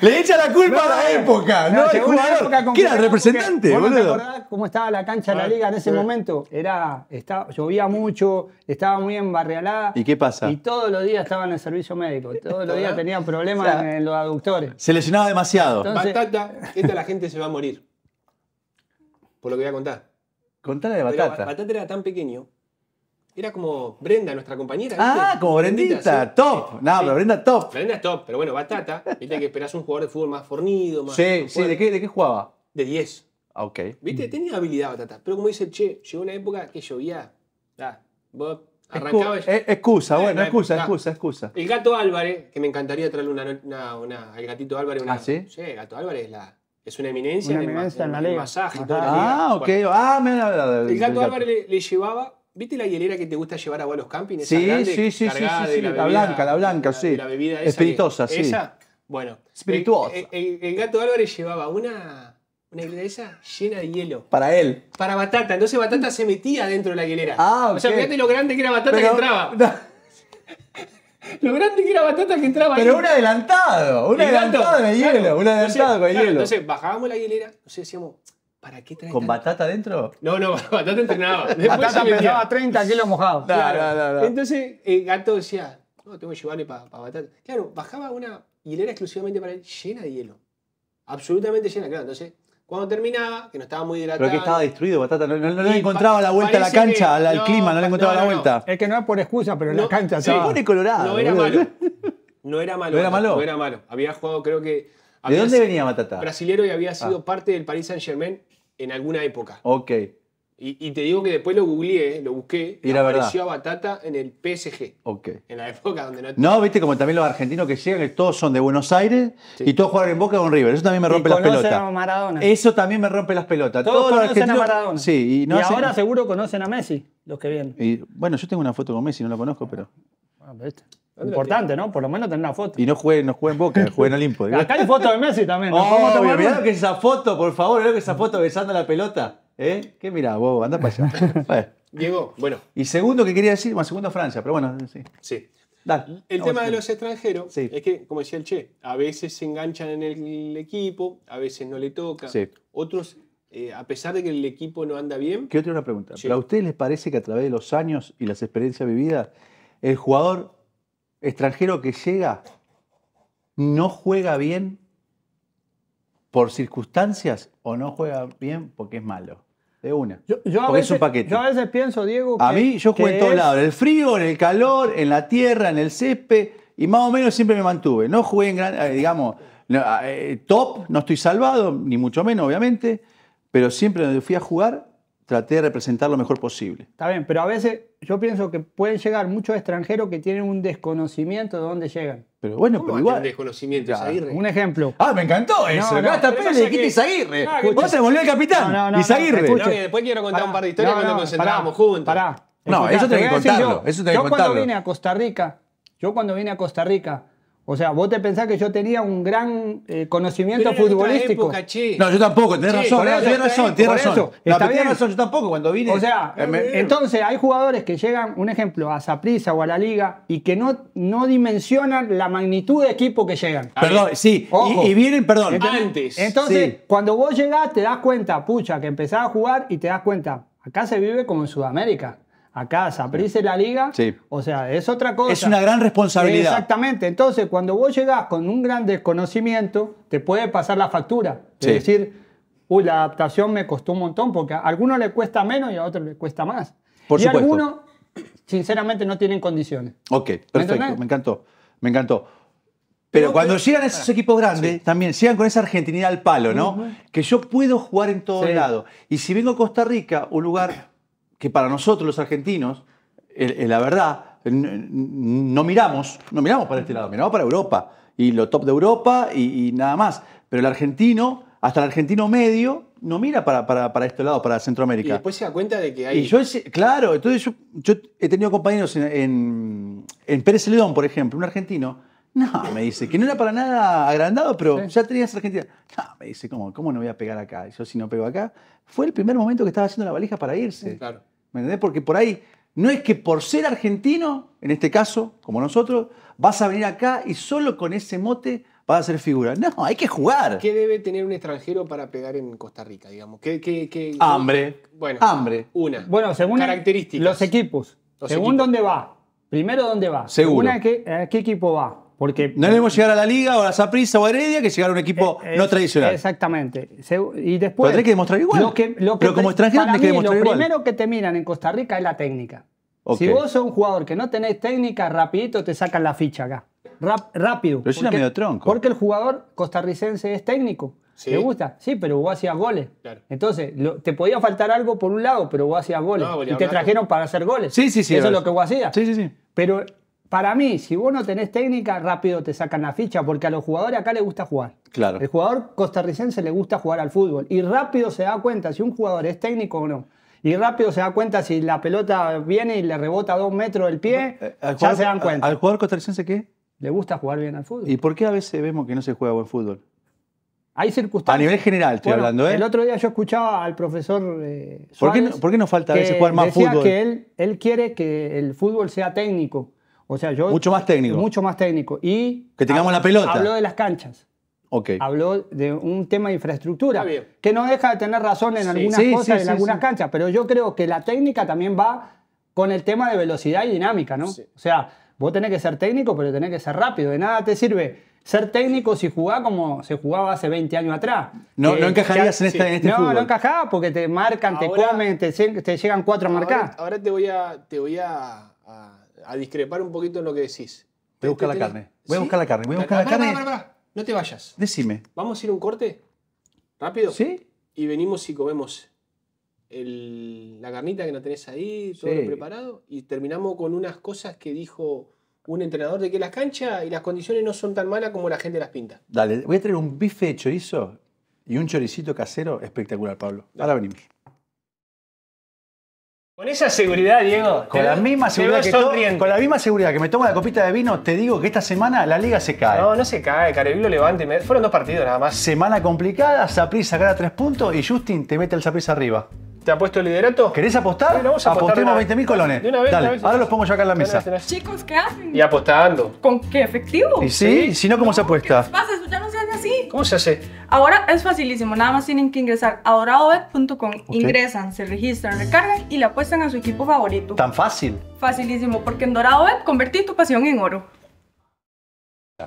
le echa la culpa a la época, ¿no? ¿Qué era el representante, boludo? ¿Te acordás cómo estaba la cancha de la ah, liga en ese momento? Era, estaba, llovía mucho, estaba muy embarrealada ¿Y qué pasa? Y todos los días estaba en el servicio médico. Todos los días tenían problemas en los aductores. Se lesionaba demasiado. Batata, esta la gente se va a morir. Por lo que voy a contar. Contale de Batata. Batata era tan pequeño era como Brenda, nuestra compañera. Ah, como Brendita, top. No, pero Brenda top. Brenda es top, pero bueno, Batata, [LAUGHS] viste que esperás un jugador de fútbol más fornido, más. Sí, sí, ¿de qué, ¿de qué jugaba? De 10. Ah, ok. Viste, tenía habilidad Batata, pero como dice, el che, llegó una época que llovía. Ah, vos eh, Excusa, bueno, excusa, excusa, excusa. El gato Álvarez, que me encantaría traerle una, una, una al gatito Álvarez. Una, ¿Ah, sí? Sí, el gato Álvarez es la. Es una eminencia, una eminencia en, el, masaje. ah, ok. ah, me El gato Álvarez le llevaba ¿Viste la hielera que te gusta llevar a vos a los campings? Sí, sí, sí, sí, la, blanca, la blanca, sí. La bebida esa Espirituosa, sí. Esa, bueno. Espirituosa. El, gato Álvarez llevaba una, una hielera llena de hielo. Para él. Para Batata. Entonces Batata se metía dentro de la hielera. Ah, ok. O sea, fíjate lo grande que era Batata que entraba. [LAUGHS] Lo grande que era Batata que entraba Pero un adelantado, un adelantado de hielo, un adelantado con hielo. Entonces bajábamos la hielera, no sé, decíamos, ¿Para qué traía ¿Con batata dentro? No, no, [LAUGHS] batata entrenaba. [LAUGHS] batata pesaba 30 kilos mojados. Claro. claro, Entonces el gato decía, no, tengo que llevarle para batata. Claro, bajaba una era exclusivamente para él, llena de hielo. Absolutamente llena, claro. Entonces, cuando terminaba, que no estaba muy hidratado. Pero que estaba destruido, batata. No, no, le encontraba la vuelta a la cancha, al, clima, no le encontraba la vuelta. Es que no es por excusa, pero la cancha se pone colorada. [LAUGHS] No era malo. No era malo. No era malo. No era malo. Había jugado, creo que. ¿De dónde venía Batata? Brasilero y había sido ah. parte del Paris Saint Germain en alguna época. Ok. Y, te digo que después lo googleé, lo busqué, y, apareció a Batata en el PSG. Ok. En la época donde no... No, viste como también los argentinos que llegan, que todos son de Buenos Aires y todos juegan en Boca o en River. Eso también me rompe las pelotas. a Maradona. Eso también me rompe las pelotas. Todos, argentinos... Maradona. Sí. Y, ahora seguro conocen a Messi, los que vienen. Y, bueno, yo tengo una foto con Messi, no la conozco, pero... Ah, pero Importante, ¿no? Por lo menos tener una foto. Y no jueguen Boca, Jueguen Olimpo. Acá hay foto de Messi también. ¿no? tomar mirá que esa foto, por favor, mirá que esa foto besando la pelota. ¿Eh? ¿Qué mira? vos? anda para allá. [LAUGHS] Diego, bueno. Y segundo que quería decir, más segundo Francia, pero bueno, sí. Sí. Dale, el tema de los extranjeros es que, como decía el Che, a veces se enganchan en el equipo, a veces no le toca. Sí. Otros, eh, a pesar de que el equipo no anda bien. Quiero otra una pregunta. a ustedes les parece que a través de los años y las experiencias vividas, el jugador extranjero que llega no juega bien por circunstancias o no juega bien porque es malo. De una. Yo, a, veces, a pienso, Diego. a mí yo jugué en todos lados: en el frío, en el calor, en la tierra, en el césped. Y más o menos siempre me mantuve. No jugué en gran. Eh, digamos, eh, top, no estoy salvado, ni mucho menos, obviamente. Pero siempre donde fui a jugar, traté de representar lo mejor posible. Está bien, pero a veces yo pienso que pueden llegar muchos extranjeros que tienen un desconocimiento de dónde llegan. Pero bueno, ¿Cómo pero igual. desconocimiento, Isaguirre? Un ejemplo. Ah, me encantó eso. No, no, y Pérez, dijiste Isaguirre. Vos se volvió el capitán. No, no, Isaguirre. después quiero contar un par de historias cuando nos sentábamos juntos. Pará. No, eso tengo que contarlo. Yo, eso que contarlo. cuando vine a Costa Rica, yo cuando vine a Costa Rica, o sea, vos te pensás que yo tenía un gran eh, conocimiento futbolístico. no, yo tampoco, tenés razón, tienes razón, razón. no, está razón, yo tampoco cuando vine. O sea, eh, entonces hay jugadores que llegan, un ejemplo, a Zaprisa o a la liga y que no, no dimensionan la magnitud de equipo que llegan. Perdón, sí, y, vienen, perdón, antes. Entonces, cuando vos llegás, te das cuenta, pucha, que empezás a jugar y te das cuenta, acá se vive como en Sudamérica. Acá pero la liga, sí. o sea, es otra cosa. Es una gran responsabilidad. Exactamente. Entonces, cuando vos llegás con un gran desconocimiento, te puede pasar la factura. Es decir, uy, la adaptación me costó un montón, porque a algunos le cuesta menos y a otros le cuesta más. Por y a algunos, sinceramente, no tienen condiciones. Ok, perfecto. ¿Me, encantó. Me encantó. Pero cuando llegan esos equipos grandes, también sigan con esa argentinidad al palo, ¿no? Que yo puedo jugar en todo lados. Y si vengo a Costa Rica, un lugar [CLEARS THROAT] que para nosotros los argentinos, la verdad, no miramos, no miramos para este lado, miramos para Europa y lo top de Europa y, nada más. Pero el argentino, hasta el argentino medio, no mira para, para, este lado, para Centroamérica. Y después se da cuenta de que hay. Y yo, claro, entonces yo, he tenido compañeros en, en, Pérez Celedón, por ejemplo, un argentino. No, me dice, que no era para nada agrandado, pero ya tenías Argentina. No, me dice, ¿cómo, cómo no voy a pegar acá? Yo si no pego acá. Fue el primer momento que estaba haciendo la valija para irse. Claro. ¿Me entendés? Porque por ahí no es que por ser argentino, en este caso, como nosotros, vas a venir acá y solo con ese mote vas a ser figura. No, hay que jugar. ¿Qué debe tener un extranjero para pegar en Costa Rica, digamos? hambre. Bueno, Una. Bueno, según características. los equipos. según dónde va. Primero, ¿dónde va? Seguro. Según a qué equipo va. Porque, no debemos llegar a la Liga o a la Saprisa o a Heredia que llegar a un equipo eh, eh, no tradicional. Exactamente. Y después, Pero que demostrar igual. Lo que, lo Pero como extranjero lo primero que te miran en Costa Rica es la técnica. Si vos sos un jugador que no tenés técnica, rapidito te sacan la ficha acá. rápido. porque, el jugador costarricense es técnico. ¿Sí? ¿Te gusta? Sí, pero vos hacías goles. Entonces, te podía faltar algo por un lado, pero vos hacías goles. y te trajeron para hacer goles. Sí, sí, sí. Eso es lo que vos hacías. Sí, sí, sí. Pero para mí, si vos no tenés técnica, rápido te sacan la ficha, porque a los jugadores acá les gusta jugar. Claro. El jugador costarricense le gusta jugar al fútbol y rápido se da cuenta si un jugador es técnico o no. Y rápido se da cuenta si la pelota viene y le rebota dos metros del pie, eh, ya se dan cuenta. ¿Al jugador costarricense qué? Le gusta jugar bien al fútbol. ¿Y por qué a veces vemos que no se juega buen fútbol? Hay circunstancias. A nivel general estoy hablando, ¿eh? El otro día yo escuchaba al profesor. Eh, ¿Por, qué, ¿Por, nos falta a veces jugar más decía fútbol? que él, él quiere que el fútbol sea técnico yo... Mucho más técnico. Mucho más técnico. Y... Que tengamos la pelota. Habló de las canchas. Ok. Habló de un tema de infraestructura, que no deja de tener razón en algunas cosas, en algunas canchas, pero yo creo que la técnica también va con el tema de velocidad y dinámica, ¿no? O sea, vos tenés que ser técnico, pero tenés que ser rápido. De nada te sirve ser técnico si jugás como se jugaba hace 20 años atrás. No, no encajarías este- en, este no, No, no porque te marcan, te comen, te, llegan cuatro a marcar. Ahora, te voy a, te voy a a discrepar un poquito en lo que decís. Voy a buscar la carne. Voy a buscar la carne. Voy a buscar la, carne. No te vayas. Decime. ¿Vamos a ir un corte? ¿Rápido? Sí. Y venimos y comemos la carnita que no tenés ahí, todo preparado. Y terminamos con unas cosas que dijo un entrenador de que las canchas y las condiciones no son tan malas como la gente las pinta. Dale, voy a traer un bife de chorizo y un choricito casero espectacular, Pablo. Ahora venimos. Con esa seguridad, Diego. Con la, misma seguridad que con la misma seguridad que me tomo la copita de vino, te digo que esta semana la liga se cae. No, no se cae. Carevillo levante. Fueron dos partidos nada más. Semana complicada, Sapri gana tres puntos y Justin te mete el Sapri arriba. ¿Te ha puesto el liderato? ¿Querés apostar? Bueno, vamos a Apostemos 20.000 colones. De una vez, Dale, ahora los pongo yo acá en la mesa. Chicos, ¿qué hacen? Y apostando. ¿Con qué? ¿Efectivo? ¿Y sí? si no, cómo se apuesta? ¿Qué pasa? Eso ya no se hace así. ¿Cómo se hace? Ahora es facilísimo. Nada más tienen que ingresar a doraovet.com. Ingresan, se registran, recargan y le apuestan a su equipo favorito. ¿Tan fácil? Facilísimo, porque en Doraovet convertí tu pasión en oro.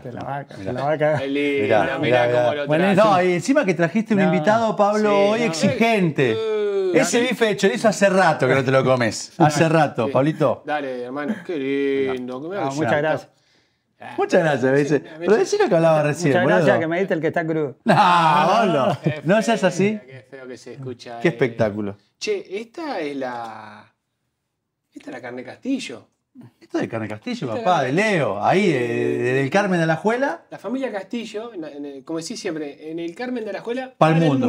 Mira, la vaca, mira la vaca. Mira. Mira lo Bueno, y encima que trajiste un invitado, Pablo, hoy exigente. Ese bife de chorizo hace rato que no te lo comes. Hace [LAUGHS] rato, Pablito. Dale, hermano, qué lindo. Ah, ah, muchas gracias. Muchas gracias, dice. Pero decía lo que hablaba recién. Muchas gracias que me diste el que está crudo. [LAUGHS] No, no, no, seas así. Qué feo que se escucha. Qué espectáculo. Che, esta es la. Esta es la carne castillo. Esto es de Carmen Castillo, papá, de Leo, ahí, del Carmen de la Juela. La familia Castillo, como decís siempre, en el Carmen de la Juela, para mundo,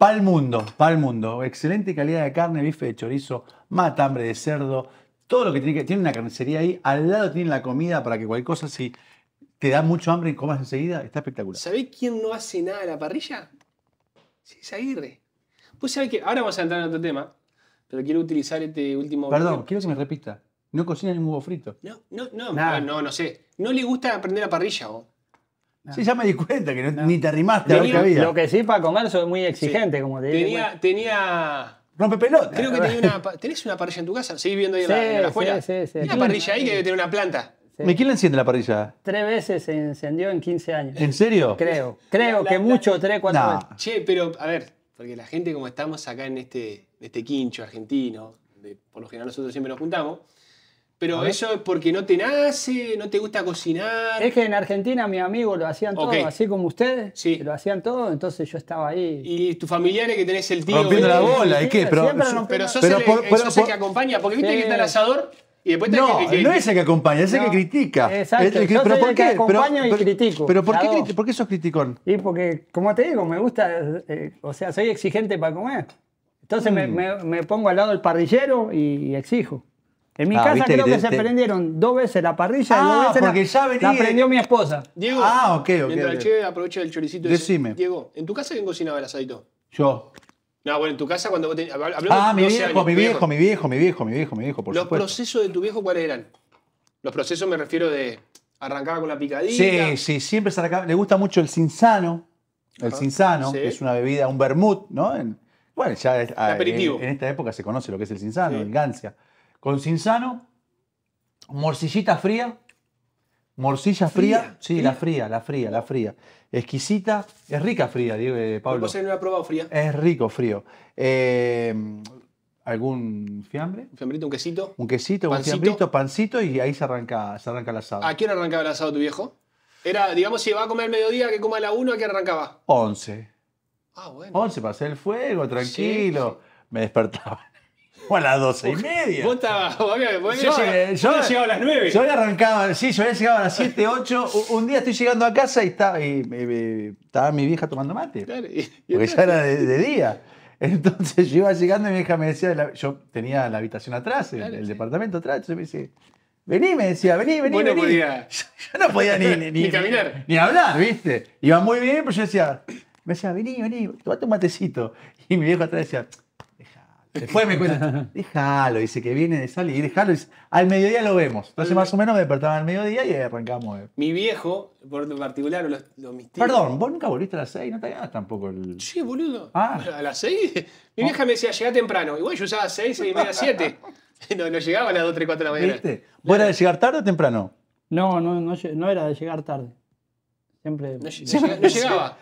el mundo. Pal mundo, Excelente calidad de carne, bife de chorizo, matambre de cerdo, todo lo que tiene que. Tiene una carnicería ahí, al lado tienen la comida para que cualquier cosa, si te da mucho hambre y comas enseguida, está espectacular. ¿Sabés quién no hace nada a la parrilla? Sí, es Aguirre. Pues sabés que ahora vamos a entrar en otro tema, pero quiero utilizar este último. Perdón, quiero que me repita. No cocina ningún huevo frito. No, no, no, eh, no, no sé. No le gusta aprender la parrilla, vos. Sí, ya me di cuenta que ni te arrimaste a Lo que sí, para comer soy muy exigente, como te digo. Pues. Tenía, Rompe pelota. Creo que tenía una. ¿Tenés una parrilla en tu casa? ¿Seguís viendo ahí la, afuera? sí, sí, sí. tiene una parrilla ahí que debe tener una planta. ¿Me quién la enciende la parrilla? Tres veces se encendió en 15 años. ¿En serio? Creo, creo que mucho, tres, cuatro Che, pero a ver, porque la gente como estamos acá en este, este quincho argentino, por lo general nosotros siempre nos juntamos, pero eso es porque no te nace, no te gusta cocinar. Es que en Argentina mi amigo lo hacían todo, así como ustedes. Sí. Lo hacían todo, entonces yo estaba ahí. Y tus familiares que tenés el tío. Rompiendo la bola, ¿y qué? Pero, pero sos, es el, que acompaña, porque viste que está el asador. Y después te no, que, no es el que acompaña, es el que critica. Exacto. yo pero ¿por qué? Que pero, y critico. Pero ¿por qué, ¿por qué, sos criticón? Y porque, como te digo, me gusta, eh, o sea, soy exigente para comer. Entonces mm. me, me, pongo al lado del parrillero y exijo. En mi ah, casa creo que, se prendieron dos veces la parrilla ah, dos veces porque ya venía... la prendió mi esposa. Diego, ah, okay, okay, mientras el che aprovecha el choricito. Decime. Diego, ¿en tu casa quién cocinaba el asadito? Yo. No, bueno, en tu casa cuando vos tenías... Ah, mi viejo, mi viejo, mi viejo, mi viejo, mi viejo, mi viejo, ¿Los procesos de tu viejo cuáles eran? Los procesos me refiero de arrancaba con la picadilla. Sí, sí, siempre se arrancaba. Le gusta mucho el cinzano El Ajá, que es una bebida, un vermut, ¿no? bueno, ya En, esta época se conoce lo que es el cinzano, el gancia con cinzano, morcillita fría, morcilla fría, sí, la fría, la fría, la fría. Exquisita, es rica fría, digo, eh, Pablo. no la probado fría. Es rico frío. Eh, ¿Algún fiambre? Un fiambrito, un quesito. Un quesito, un fiambrito, pancito y ahí se arranca, se arranca el asado. ¿A quién arrancaba el asado tu viejo? Era, digamos, si va a comer al mediodía, que coma a la 1, ¿a quién arrancaba? 11. Ah, bueno. 11, pasé el fuego, tranquilo. Me despertaba o a las doce y media. Vos estabas, llegado a las nueve. Yo había arrancado, sí, yo había llegado a las siete, ocho. Un día estoy llegando a casa y estaba, y, estaba mi vieja tomando mate. porque ya era de, día. Entonces yo iba llegando y mi vieja me decía, yo tenía la habitación atrás, el, departamento atrás, entonces me dice, Vení, me decía, vení, vení. vení. [LAUGHS] Yo, no podía ni, [LAUGHS] ni, caminar. Ni, hablar, ¿viste? Iba muy bien, pero yo decía, me decía, vení, vení, tomate un matecito. Y mi vieja atrás decía, Después me cuenta, [LAUGHS] déjalo, dice que viene de salir, déjalo, al mediodía lo vemos. Entonces más o menos me despertaba al mediodía y arrancamos. Eh. Mi viejo, por particular, los, los mis tíos. Perdón, vos nunca volviste a las 6, no te ganás tampoco el... Sí, boludo. Ah. A las 6, mi vieja me decía, llegá temprano. Igual yo usaba 6, 6 y media, 7. [LAUGHS] No, no llegaba a las 2, 3, 4 de la mañana. ¿Viste? ¿Vos era de llegar tarde o temprano? No, no, no, no era de llegar tarde. Siempre. No, llegaba.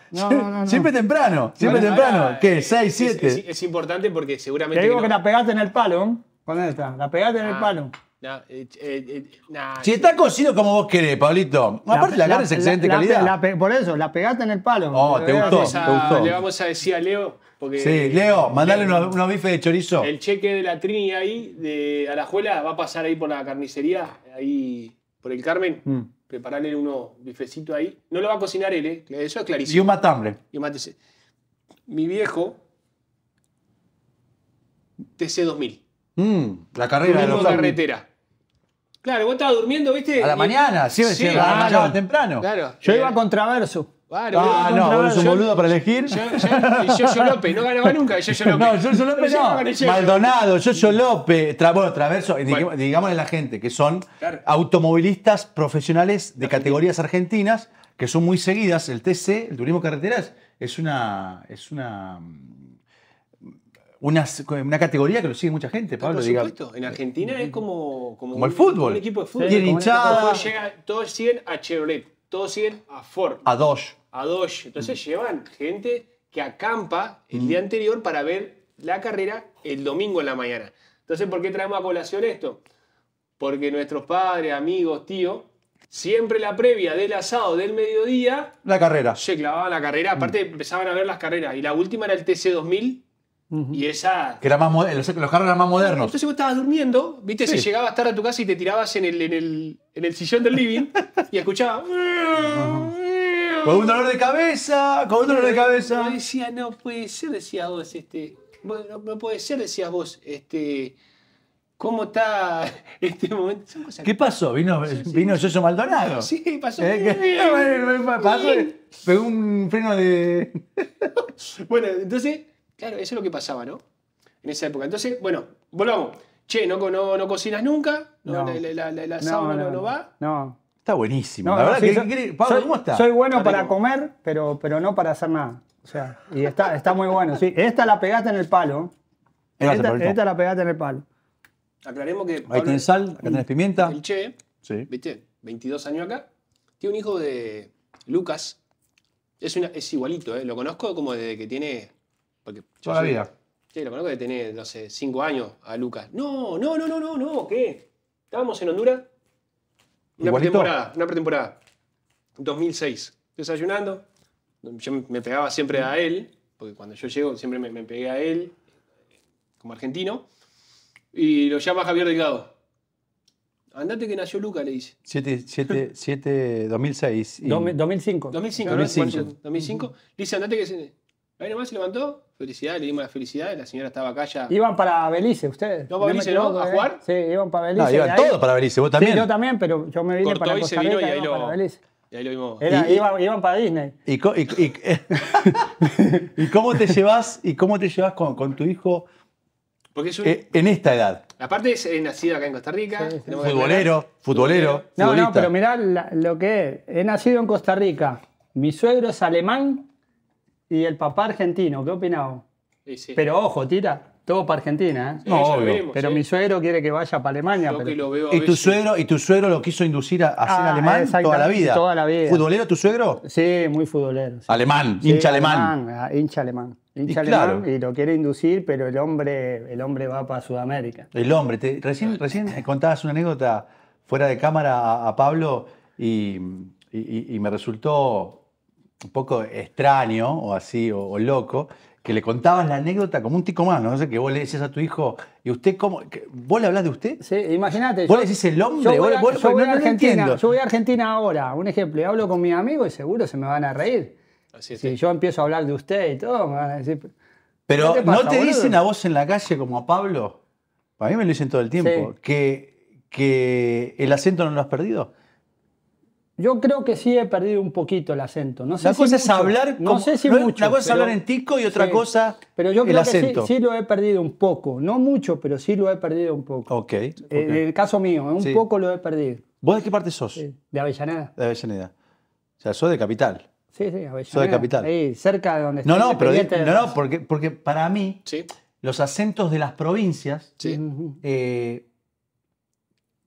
siempre temprano, siempre temprano. ¿Qué? 6, 7. Es, importante porque seguramente. Te digo que, la pegaste en el palo. ¿Cuándo está? La pegaste en el ah, palo. Eh, eh, eh, si está cocido como vos querés, Pablito. aparte, la, carne es excelente calidad. por eso, la pegaste en el palo. Oh, te gustó, Le vamos a decir a Leo porque, sí, Leo, mandale unos, bifes de chorizo. El cheque de la Trini ahí, de Alajuela, va a pasar ahí por la carnicería, ahí por el Carmen. Mm prepararle unos bifecitos ahí. No lo va a cocinar él, ¿eh? eso es clarísimo. Y un matambre. Y un Mi viejo, TC2000. Mm, la carrera de los carretera. Claro, vos estabas durmiendo, ¿viste? A la mañana, sí, sí, a la mañana temprano. Claro. Yo iba a contraverso ah, no, es un boludo para elegir. Yo, yo, yo, no ganaba nunca. Yo, López. [LAUGHS] No, yo, yo no. Maldonado, yo, López, bueno, Traverso, digámosle a la gente que son automovilistas profesionales de categorías argentinas que son muy seguidas. El TC, el turismo carreteras, es una. Es una mm, una, categoría que lo sigue mucha gente, Pablo. Por supuesto, en Argentina es como, como, el fútbol. Un, equipo de fútbol. Todos, todos siguen a Chevrolet todos a Ford. A Dodge. A Dodge. Entonces mm. llevan gente que acampa el mm. día anterior para ver la carrera el domingo en la mañana. Entonces, ¿por qué traemos a colación esto? Porque nuestros padres, amigos, tíos, siempre la previa del asado del mediodía. La carrera. Se clavaban la carrera. Aparte, mm. empezaban a ver las carreras. Y la última era el TC2000 y esa. Que era más los, carros eran más modernos. Entonces vos estabas durmiendo, viste, sí. llegaba a estar a tu casa y te tirabas en el, en el, en el sillón del living y escuchabas. [LAUGHS] Con un dolor de cabeza, con un dolor de cabeza. Yo decía, no puede ser, decía vos, este. No, no puede ser, decías vos, este. ¿Cómo está este momento? ¿Qué pasó? ¿Vino, sí, vino Maldonado? Sí, pasó. Eh, [LAUGHS] pasó pegó un freno de. [LAUGHS] bueno, entonces Claro, eso es lo que pasaba, ¿no? En esa época. Entonces, bueno, volvamos. Che, no, no, cocinas nunca, no, la, sauna no, va. No. Está buenísimo. la verdad que, ¿cómo está? Soy bueno para comer, pero, pero no para hacer nada. O sea, y está, está muy bueno. Sí, esta la pegaste en el palo. Esta, la pegaste en el palo. Aclaremos que. Ahí tenés sal, acá tenés pimienta. El Che, sí. ¿viste? 22 años acá. Tiene un hijo de Lucas. Es, una, es igualito, ¿eh? Lo conozco como desde que tiene porque Todavía. Sí, lo conozco que tener, no sé, cinco años a Lucas. No, no, no, no, no, no, ¿qué? Estábamos en Honduras. Una pretemporada, una pretemporada. 2006. Desayunando. Yo me pegaba siempre a él, porque cuando yo llego siempre me, pegué a él, como argentino. Y lo llama Javier Delgado. Andate que nació Lucas, le dice. 7, 7, 2006. 2005. 2005, 2005. 2005. Le dice, andate que... Ahí nomás se levantó. Felicidades, le dimos la felicidad, La señora estaba acá ya. Iban para Belice ustedes. No, para Belice, ¿no? ¿A eh. jugar? Sí, iban para Belice. Ah, iban todos para Belice, vos también. Sí, yo también, pero yo me vine para Costa Rica, y ahí Belice. Y ahí lo vimos. iban, para Disney. [LAUGHS] [LAUGHS] ¿Y, cómo te llevas, y cómo te llevas con, tu hijo Porque es eh, en esta edad? Aparte es nacido acá en Costa Rica. Futbolero, futbolero. No, no, pero mirá lo que es. He nacido en Costa Rica. Mi suegro es alemán y el papá argentino, ¿qué opinaba? Pero ojo, tira, todo para Argentina, ¿eh? no, obvio. pero mi suegro quiere que vaya para Alemania. ¿Y, tu suegro, ¿Y tu suegro lo quiso inducir a, ser ah, alemán toda la vida? ¿Futbolero tu suegro? Sí, muy futbolero. Alemán, ah, hincha alemán. Hincha alemán. y lo quiere inducir, pero el hombre, el hombre va para Sudamérica. El hombre, recién, recién eh, contabas una anécdota fuera de cámara a, Pablo y me resultó un poco extraño o así, o, loco, que le contabas la anécdota como un tico más, ¿no? sé, que vos le decías a tu hijo, ¿y usted cómo? ¿Vos le hablas de usted? Sí, imagínate. ¿Vos le decís el hombre? Yo a, no, Argentina, yo voy a Argentina ahora, un ejemplo, y hablo con mi amigo y seguro se me van a reír. Así si yo empiezo a hablar de usted y todo, me van a decir... Pero ¿no te dicen a vos en la calle como a Pablo? A mí me lo dicen todo el tiempo, que, que el acento no lo has perdido. Yo creo que sí he perdido un poquito el acento. No es hablar. no sé si mucho. Una cosa es hablar en tico y otra cosa. Pero yo creo el acento. que sí, lo he perdido un poco. No mucho, pero sí lo he perdido un poco. Ok. Eh, en el caso mío, eh, un poco lo he perdido. ¿Vos de qué parte sos? De Avellaneda. De Avellaneda. O sea, sos de capital. Sí, sí, Avellaneda. Sos de capital. Sí, cerca de donde No, no, pero. no, porque, porque para mí, los acentos de las provincias. Eh,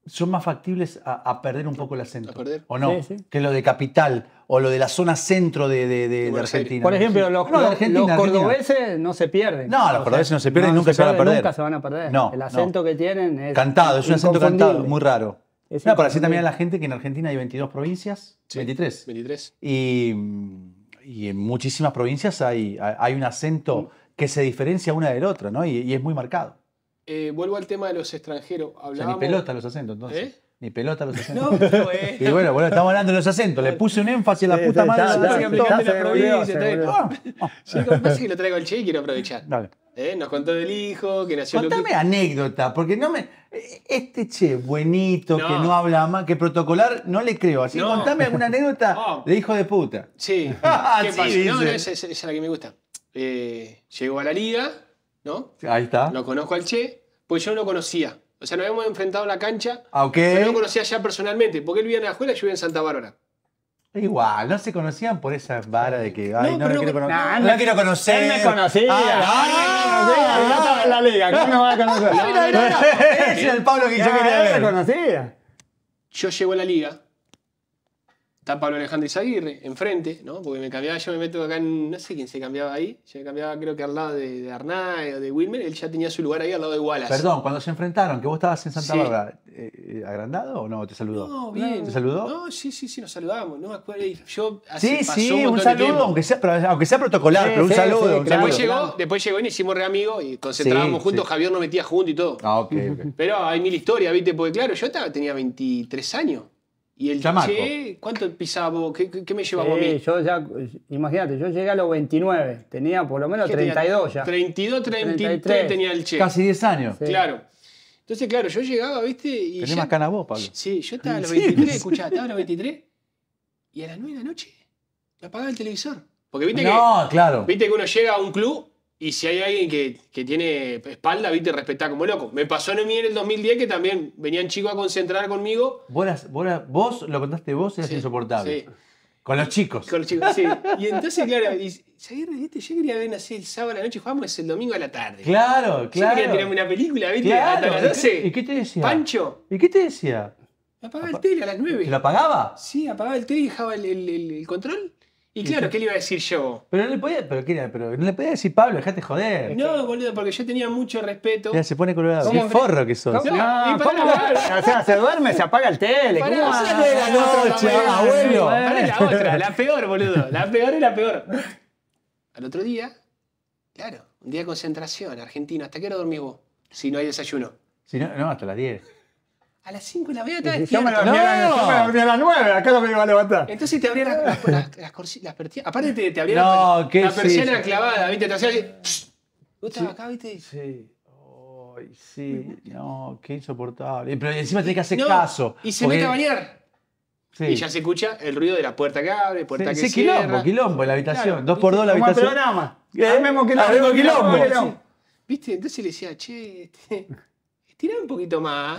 son más factibles a, perder un poco el acento. A perder. ¿O no? Que lo de capital o lo de la zona centro de, Argentina. Por ejemplo, los, cordobeses no se pierden. No, los cordobeses no se pierden, y nunca se, van a perder. Nunca se van a perder. No, el acento que tienen es. Cantado, es un acento cantado, muy raro. no, pero así también a la gente que en Argentina hay 22 provincias, 23. 23. Y, y, en muchísimas provincias hay, hay un acento que se diferencia una del otro ¿no? y es muy marcado. Eh, vuelvo al tema de los extranjeros. ni pelota los acentos, entonces. ¿Eh? Ni pelota los [LAUGHS] acentos. Y bueno, bueno, estamos hablando de los acentos. Le puse un énfasis a la puta madre. [LAUGHS] Sí, lo pasa que lo traigo al Che y quiero aprovechar. Dale. ¿Eh? Nos contó del hijo, que nació... Contame anécdota, porque no me... Este Che, buenito, que no habla más, que protocolar, no le creo. Así no. contame alguna anécdota [LAUGHS] de hijo de puta. Sí. ¿Qué sí, esa, es la que me gusta. Eh, llegó a la liga, ¿no? Ahí está. Lo conozco al Che pues yo no lo conocía. O sea, nos habíamos enfrentado en la cancha, ah, pero no lo conocía ya personalmente, porque él vivía en escuela y yo vivía en Santa Bárbara. Igual, no se conocían por esa vara de que, no, quiero, conocerme conocer. Él me conocía. no, no, la liga, va a conocer? que yo ah, quería me conocía. Yo llego a la liga, Está Pablo Alejandro Izaguirre, enfrente, ¿no? Porque me cambiaba, yo me meto acá en, no sé quién se cambiaba ahí, yo me cambiaba creo que al lado de, de o de Wilmer, él ya tenía su lugar ahí al lado de Wallace. Perdón, cuando se enfrentaron, que vos estabas en Santa Barbara, eh, eh, ¿agrandado o no? ¿Te saludó? No, bien. ¿Te saludó? No, sí, sí, sí, nos saludábamos, no me acuerdo. Yo, sí, sí, un, saludo, aunque sea, protocolar, pero un saludo. después, Llegó, después llegó y nos hicimos re amigos y concentrábamos juntos, Javier nos metía junto y todo. Ah, ok, Pero hay mil historias, ¿viste? Porque claro, yo estaba, tenía 23 años. Y el Che, ¿cuánto pisaba vos? ¿Qué, me llevaba a mí? Yo ya, imagínate, yo llegué a los 29, tenía por lo menos 32 ya. 32, 33, tenía el Che. Casi 10 años. Claro. Entonces, claro, yo llegaba, ¿viste? Y Tenés ya, más cana vos, Pablo. Sí, yo estaba a los 23, [LAUGHS] escuchaba, estaba a los 23 y a las 9 de la noche apagaba el televisor. Porque viste no, claro. Viste que uno llega a un club y si hay alguien que, tiene espalda, viste, respetar como loco. Me pasó en mí en el 2010 que también venían chicos a concentrar conmigo. Vos, vos, lo contaste vos, eras insoportable. Sí. Con los chicos. Con los chicos, sí. Y entonces, claro, y, ¿sabés, viste? Yo quería ver así el sábado a la noche, jugábamos el domingo a la tarde. Claro, claro. Yo quería tirarme una película, ¿viste? las 12. ¿Y qué te decía? Pancho. ¿Y qué te decía? Apagaba el tele a las 9. lo apagaba? Sí, apagaba el tele y dejaba el control. Y este- claro, ¿qué le iba a decir yo? Pero no le podía, pero, ¿qué pero no le podía decir Pablo, dejate joder. No, boludo, porque yo tenía mucho respeto. Ya se pone colorado. Qué forro que sos. No, o sea, se duerme, se apaga el tele. Pará, ¿Cómo de la noche, abuelo? la otra, la peor, boludo. La peor es la peor. Al otro día, claro, un día de concentración, argentino. ¿Hasta qué hora dormís vos? Si no hay desayuno. Si no, no, hasta las 10. A las 5 y la mañana estaba Yo me dormía a las 9, acá no me iba a levantar. Entonces te abría [LAUGHS] las, las, Aparte te, te abría no, la, la persiana clavada, ¿viste? Te hacía así. Vos estabas acá, ¿viste? Sí. Oh, sí. No, qué insoportable. Pero encima tenés que hacer caso. Y se mete a bañar. Sí. Y ya se escucha el ruido de la puerta que abre, puerta sí, que sí, quilombo, quilombo en la habitación. 2 dos por dos la habitación. Como el programa. Armemos quilombo. quilombo. quilombo. ¿Viste? Entonces le decía, che, este, [LAUGHS] estirá un poquito más.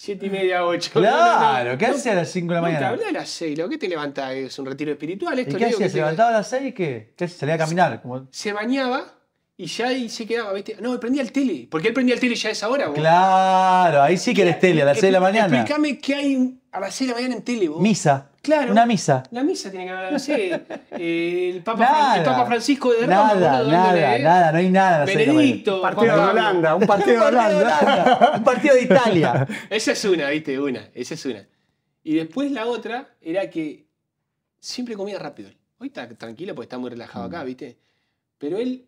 7 y media, 8. Claro, ¿qué haces a las 5 de la mañana? Te a las 6, ¿lo que te levanta? Es un retiro espiritual. Esto ¿Y qué hacías? ¿Se levantaba a las 6 y qué? ¿Qué ¿Salía a caminar? Como... Se bañaba, y ya ahí se quedaba, ¿viste? No, prendía el tele. Porque él prendía el tele ya a esa hora, vos. Claro, ahí sí que eres tele, a las 6 de la mañana. Explícame qué hay a las 6 de la mañana en tele, vos. Misa. Claro. Una misa. La misa tiene que haber, no sé. [LAUGHS] Eh, el, Papa nada, el, Papa Francisco de Roma. Nada, nada, eh, nada, no hay nada. Benedicto. Un partido de Holanda, [LAUGHS] un partido de Holanda. [LAUGHS] un partido de Italia. esa es una, ¿viste? Una, esa es una. Y después la otra era que siempre comía rápido. Hoy está tranquilo porque está muy relajado acá, mm. ¿viste? Pero él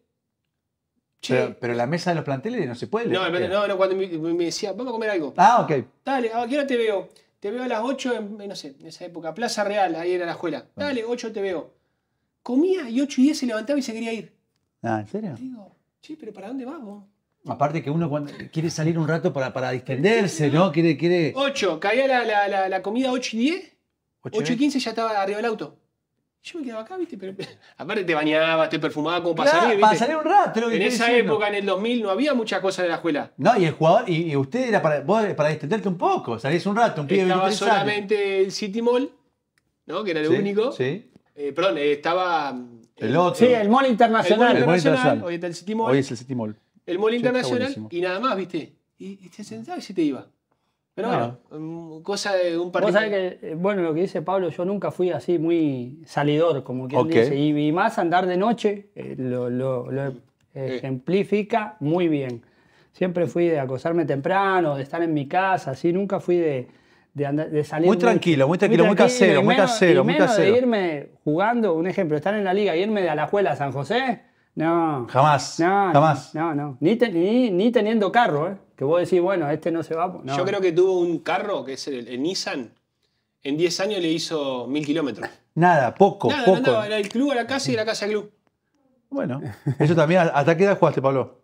pero, la mesa de los planteles no se puede No, no, cuando me, me, decía, vamos a comer algo. Ah, ok. Dale, ahora ah, te veo? Te veo a las 8, en, no sé, en esa época, Plaza Real, ahí era la escuela. Dale, 8 te veo. Comía y 8 y 10 se levantaba y se quería ir. Ah, ¿en serio? sí, pero ¿para dónde vos? Aparte que uno cuando quiere salir un rato para, para distenderse, ¿no? Quiere, quiere... 8, caía la, la, la, comida 8 y 10. 8 y 15 ya estaba arriba del auto. Yo me quedaba acá, ¿viste? Pero, [LAUGHS] aparte te bañabas, te perfumabas como para claro, salir, ¿viste? Para salir un rato. Lo que en esa época, en el 2000, no había muchas cosas en la escuela. No, y el jugador, y, usted era para, vos, para distenderte un poco, salís un rato, un pibe Estaba solamente el City Mall, ¿no? Que era lo único. Sí. Eh, perdón, eh, estaba... Eh, el otro. Sí, el Mall Internacional. El Mall Internacional. Hoy está el City Mall. Hoy es el City Mall. El Mall Internacional y nada más, ¿viste? Y, y te sentabas y se te iba. Mm, cosa de un partido. Eh, bueno, lo que dice Pablo, yo nunca fui así muy salidor, como que Y, más andar de noche eh, lo, mm. ejemplifica muy bien. Siempre fui de acosarme temprano, de estar en mi casa, así, nunca fui de, de, salir. Muy tranquilo, muy tranquilo, muy, casero, muy casero, y menos muy de irme jugando, un ejemplo, estar en la liga, y e irme de Alajuela a San José no. Jamás. No, jamás. No, no. Ni, teniendo carro, ¿eh? Que vos decís, bueno, este no se va. Pues, Yo creo que tuvo un carro, que es el, Nissan, en 10 años le hizo mil kilómetros. Nada, poco, Nada, poco. era el club a la casa y la casa al club. Bueno, eso también. ¿Hasta qué edad jugaste, Pablo?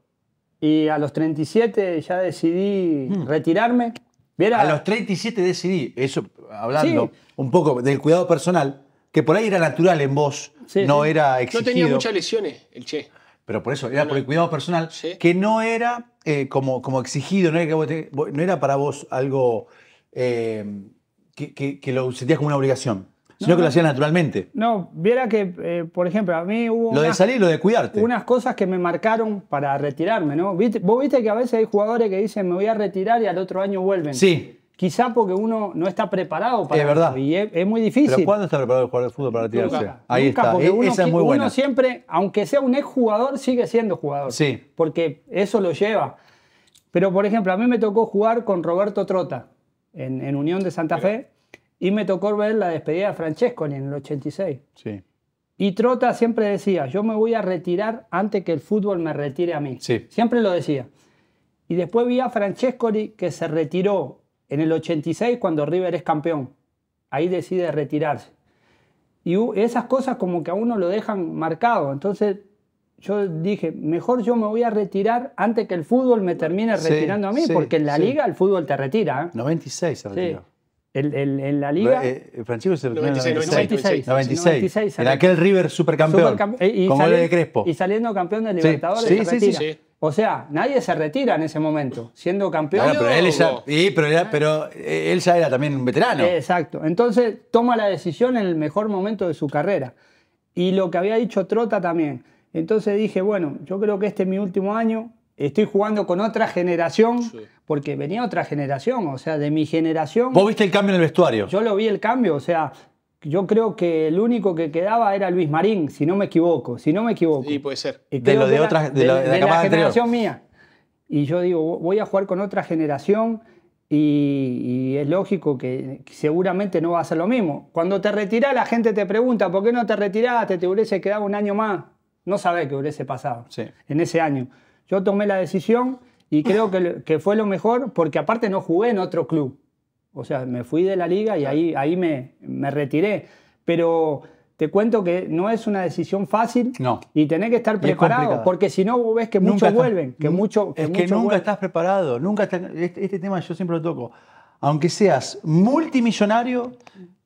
Y a los 37 ya decidí hmm. retirarme. ¿Viera? A los 37 decidí, eso hablando un poco del cuidado personal, que por ahí era natural en vos, no era exigido. No tenía muchas lesiones el Che. Pero por eso, era por el cuidado personal, que no era eh, como, como exigido, no era, para vos algo eh, que, lo sentías como una obligación, sino que lo hacías naturalmente. No, viera que, eh, por ejemplo, a mí hubo... Lo de salir lo de cuidarte. Unas cosas que me marcaron para retirarme, ¿no? vos viste que a veces hay jugadores que dicen me voy a retirar y al otro año vuelven. Sí. Quizá porque uno no está preparado para verdad. y es, muy difícil. ¿Pero cuándo está preparado el jugador de fútbol para retirarse? Ahí está. Porque e-, uno, muy siempre, aunque sea un exjugador, sigue siendo jugador. Sí. Porque eso lo lleva. Pero, por ejemplo, a mí me tocó jugar con Roberto Trota en, Unión de Santa Fe y me tocó ver la despedida de Francesco en el 86. Sí. Y Trota siempre decía, yo me voy a retirar antes que el fútbol me retire a mí. Sí. Siempre lo decía. Y después vi a Francesconi que se retiró en el 86, cuando River es campeón, ahí decide retirarse. Y esas cosas como que a uno lo dejan marcado. Entonces yo dije, mejor yo me voy a retirar antes que el fútbol me termine retirando a mí, porque en la liga el fútbol te retira. 96 ¿eh? eh, eh, se retiró. en la liga. Francisco se retiró 96, en aquel River supercampeón. y, con sale, de Crespo. Y saliendo campeón del Libertadores. Sí, sí, sí. O sea, nadie se retira en ese momento, siendo campeón. pero él ya, pero, eh, él era también un veterano. Exacto. Entonces toma la decisión en el mejor momento de su carrera. Y lo que había dicho Trota también. Entonces dije, bueno, yo creo que este es mi último año. Estoy jugando con otra generación, porque venía otra generación, o sea, de mi generación. ¿Vos viste el cambio en el vestuario? Yo lo vi el cambio, o sea, yo creo que el único que quedaba era Luis Marín, si no me equivoco, si no me equivoco. Sí, puede ser. De, lo de, la, generación mía. Y yo digo, voy a jugar con otra generación y, es lógico que seguramente no va a ser lo mismo. Cuando te retiras, la gente te pregunta, ¿por qué no te retiraste? Te hubiese quedado un año más. No sabés qué hubiese pasado en ese año. Yo tomé la decisión y creo que fue lo mejor porque aparte no jugué en otro club. O sea, me fui de la liga y ahí, ahí me, me retiré. Pero te cuento que no es una decisión fácil y tenés que estar preparado, porque si no ves que muchos vuelven, que mucho, es que nunca estás preparado, nunca este, este, tema yo siempre lo toco. Aunque seas multimillonario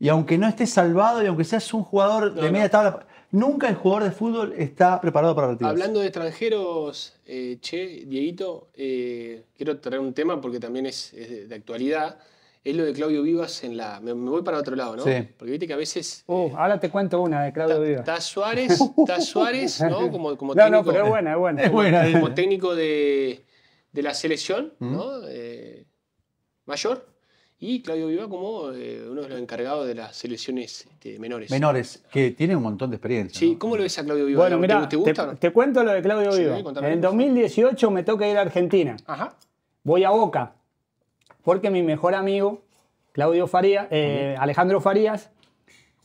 y aunque no estés salvado y aunque seas un jugador de media tabla, nunca el jugador de fútbol está preparado para retirarse. Hablando de extranjeros, eh, Che, Dieguito, eh, quiero traer un tema porque también es de actualidad es lo de Claudio Vivas en la. Me, voy para otro lado, ¿no? Porque viste que a veces. Uh, ahora te cuento una de Claudio Vivas. Está Suárez, está [LAUGHS] Suárez, ¿no? Como, como técnico. es buena, es buena. Como, como técnico de, de, la selección, ¿no? Eh, mayor. Y Claudio Vivas como eh, uno de los encargados de las selecciones este, menores. Menores, que tiene un montón de experiencia. Sí, ¿cómo lo ves a Claudio Vivas Bueno, mira, ¿te, cuento lo de Claudio Vivas en 2018 me toca ir a Argentina. Ajá. Voy a Boca porque mi mejor amigo, Claudio Faría, eh, Alejandro Farías,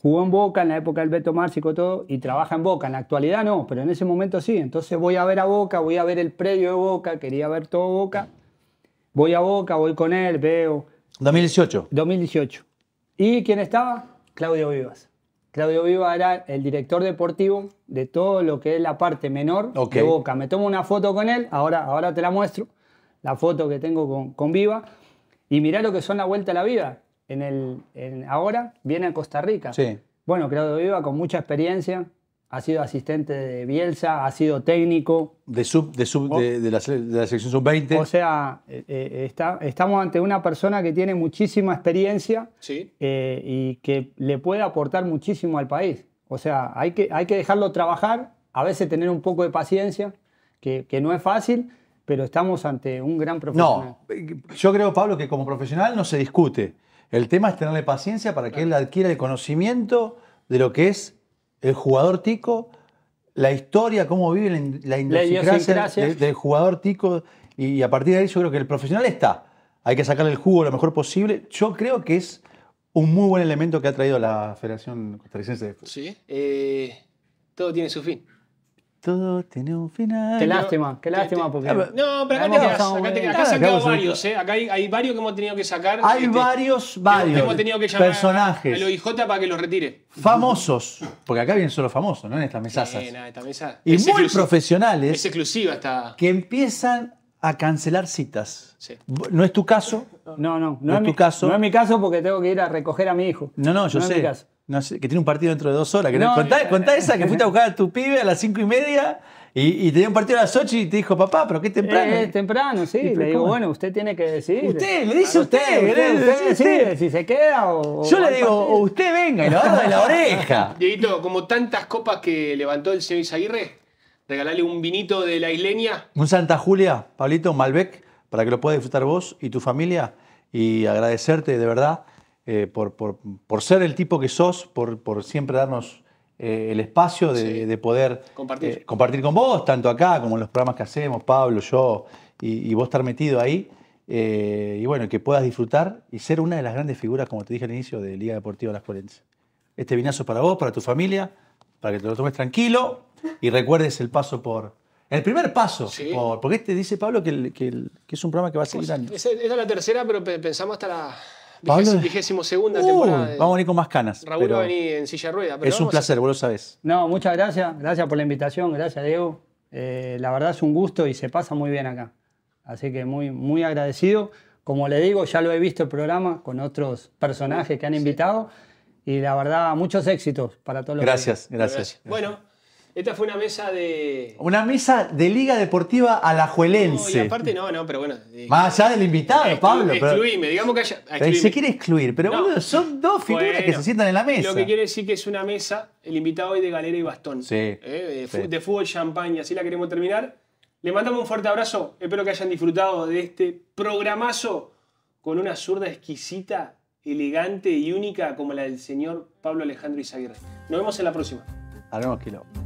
jugó en Boca en la época del Beto Márcico y todo, y trabaja en Boca. En la actualidad no, pero en ese momento sí. Entonces voy a ver a Boca, voy a ver el predio de Boca, quería ver todo Boca. Voy a Boca, voy con él, veo. 2018. 2018. ¿Y quién estaba? Claudio Vivas. Claudio Viva era el director deportivo de todo lo que es la parte menor de Boca. Me tomo una foto con él, ahora, ahora te la muestro, la foto que tengo con, con Viva. Y mirá lo que son la vuelta a la Vida, En el, ahora viene a Costa Rica. Sí. Bueno, Claudio Viva con mucha experiencia, ha sido asistente de Bielsa, ha sido técnico. De, sub, de, la, sección sub-20. O sea, eh, eh, estamos ante una persona que tiene muchísima experiencia eh, y que le puede aportar muchísimo al país. O sea, hay que, hay que dejarlo trabajar, a veces tener un poco de paciencia, que no es fácil, pero estamos ante un gran profesional. No, yo creo, Pablo, que como profesional no se discute. El tema es tenerle paciencia para que él adquiera el conocimiento de lo que es el jugador tico, la historia, cómo vive la, idiosincrasia del, jugador tico, y a partir de ahí yo creo que el profesional está. Hay que sacarle el jugo lo mejor posible. Yo creo que es un muy buen elemento que ha traído la Federación Costarricense de Fútbol. Sí, eh, todo tiene su fin. Todo tiene un final. Qué lástima, qué lástima. Porque no, pero acá, te vas, acá, varios, ¿eh? Acá hay, varios que hemos tenido que sacar. Hay este, varios, este, varios. Hemos tenido que llamar personajes. para que los retire. Famosos. Porque acá vienen solo famosos, ¿no? En estas mesas. esta mesa. Y muy profesionales. Es exclusiva esta. Que empiezan a cancelar citas. Sí. No es tu caso. No, no, no, es, mi, tu caso. No es mi caso porque tengo que ir a recoger a mi hijo. No, no, yo sé no que tiene un partido dentro de dos horas. No, contá, eh, contá, eh, esa que eh. fuiste a buscar a tu pibe a las cinco y media y, tenía un partido a las ocho y te dijo, papá, pero qué temprano. temprano, sí. Le digo, bueno, usted tiene que decir. Usted, le dice usted, usted, si se queda o. Yo le digo, o usted venga y lo agarra de la oreja. [LAUGHS] Dieguito, como tantas copas que levantó el señor Isaguirre, regalale un vinito de la isleña. Un Santa Julia, Pablito, Malbec, para que lo pueda disfrutar vos y tu familia y agradecerte de verdad eh, por, por, ser el tipo que sos, por, por siempre darnos eh, el espacio de, poder eh, compartir. con vos, tanto acá como en los programas que hacemos, Pablo, yo, y, vos estar metido ahí. y bueno, que puedas disfrutar y ser una de las grandes figuras, como te dije al inicio, de Liga Deportiva Las Corenses. Este vinazo es para vos, para tu familia, para que te lo tomes tranquilo y recuerdes el paso por, el primer paso, porque este dice Pablo que, es un programa que va a seguir años pues, años. es la tercera, pero pensamos hasta la, segunda uh, Vamos a venir con más canas. Raúl va a venir en silla rueda. es un placer, vos lo sabés. No, muchas gracias. Gracias por la invitación. Gracias, Diego. Eh, la verdad es un gusto y se pasa muy bien acá. Así que muy, muy agradecido. Como le digo, ya lo he visto el programa con otros personajes que han invitado. Y la verdad, muchos éxitos para todos los Gracias, gracias. Bueno. Esta fue una mesa de. Una mesa de Liga Deportiva Alajuelense. No, y aparte, no, no, pero bueno. Más allá del invitado, Pablo. digamos que Se quiere excluir, pero bueno, son dos figuras que se sientan en la mesa. Lo que quiere decir que es una mesa, el invitado hoy de galera y bastón. Sí. Eh, de, fútbol de champaña, así la queremos terminar. Le mandamos un fuerte abrazo. Espero que hayan disfrutado de este programazo con una zurda exquisita, elegante y única como la del señor Pablo Alejandro Izaguirre. Nos vemos en la próxima. que kilo.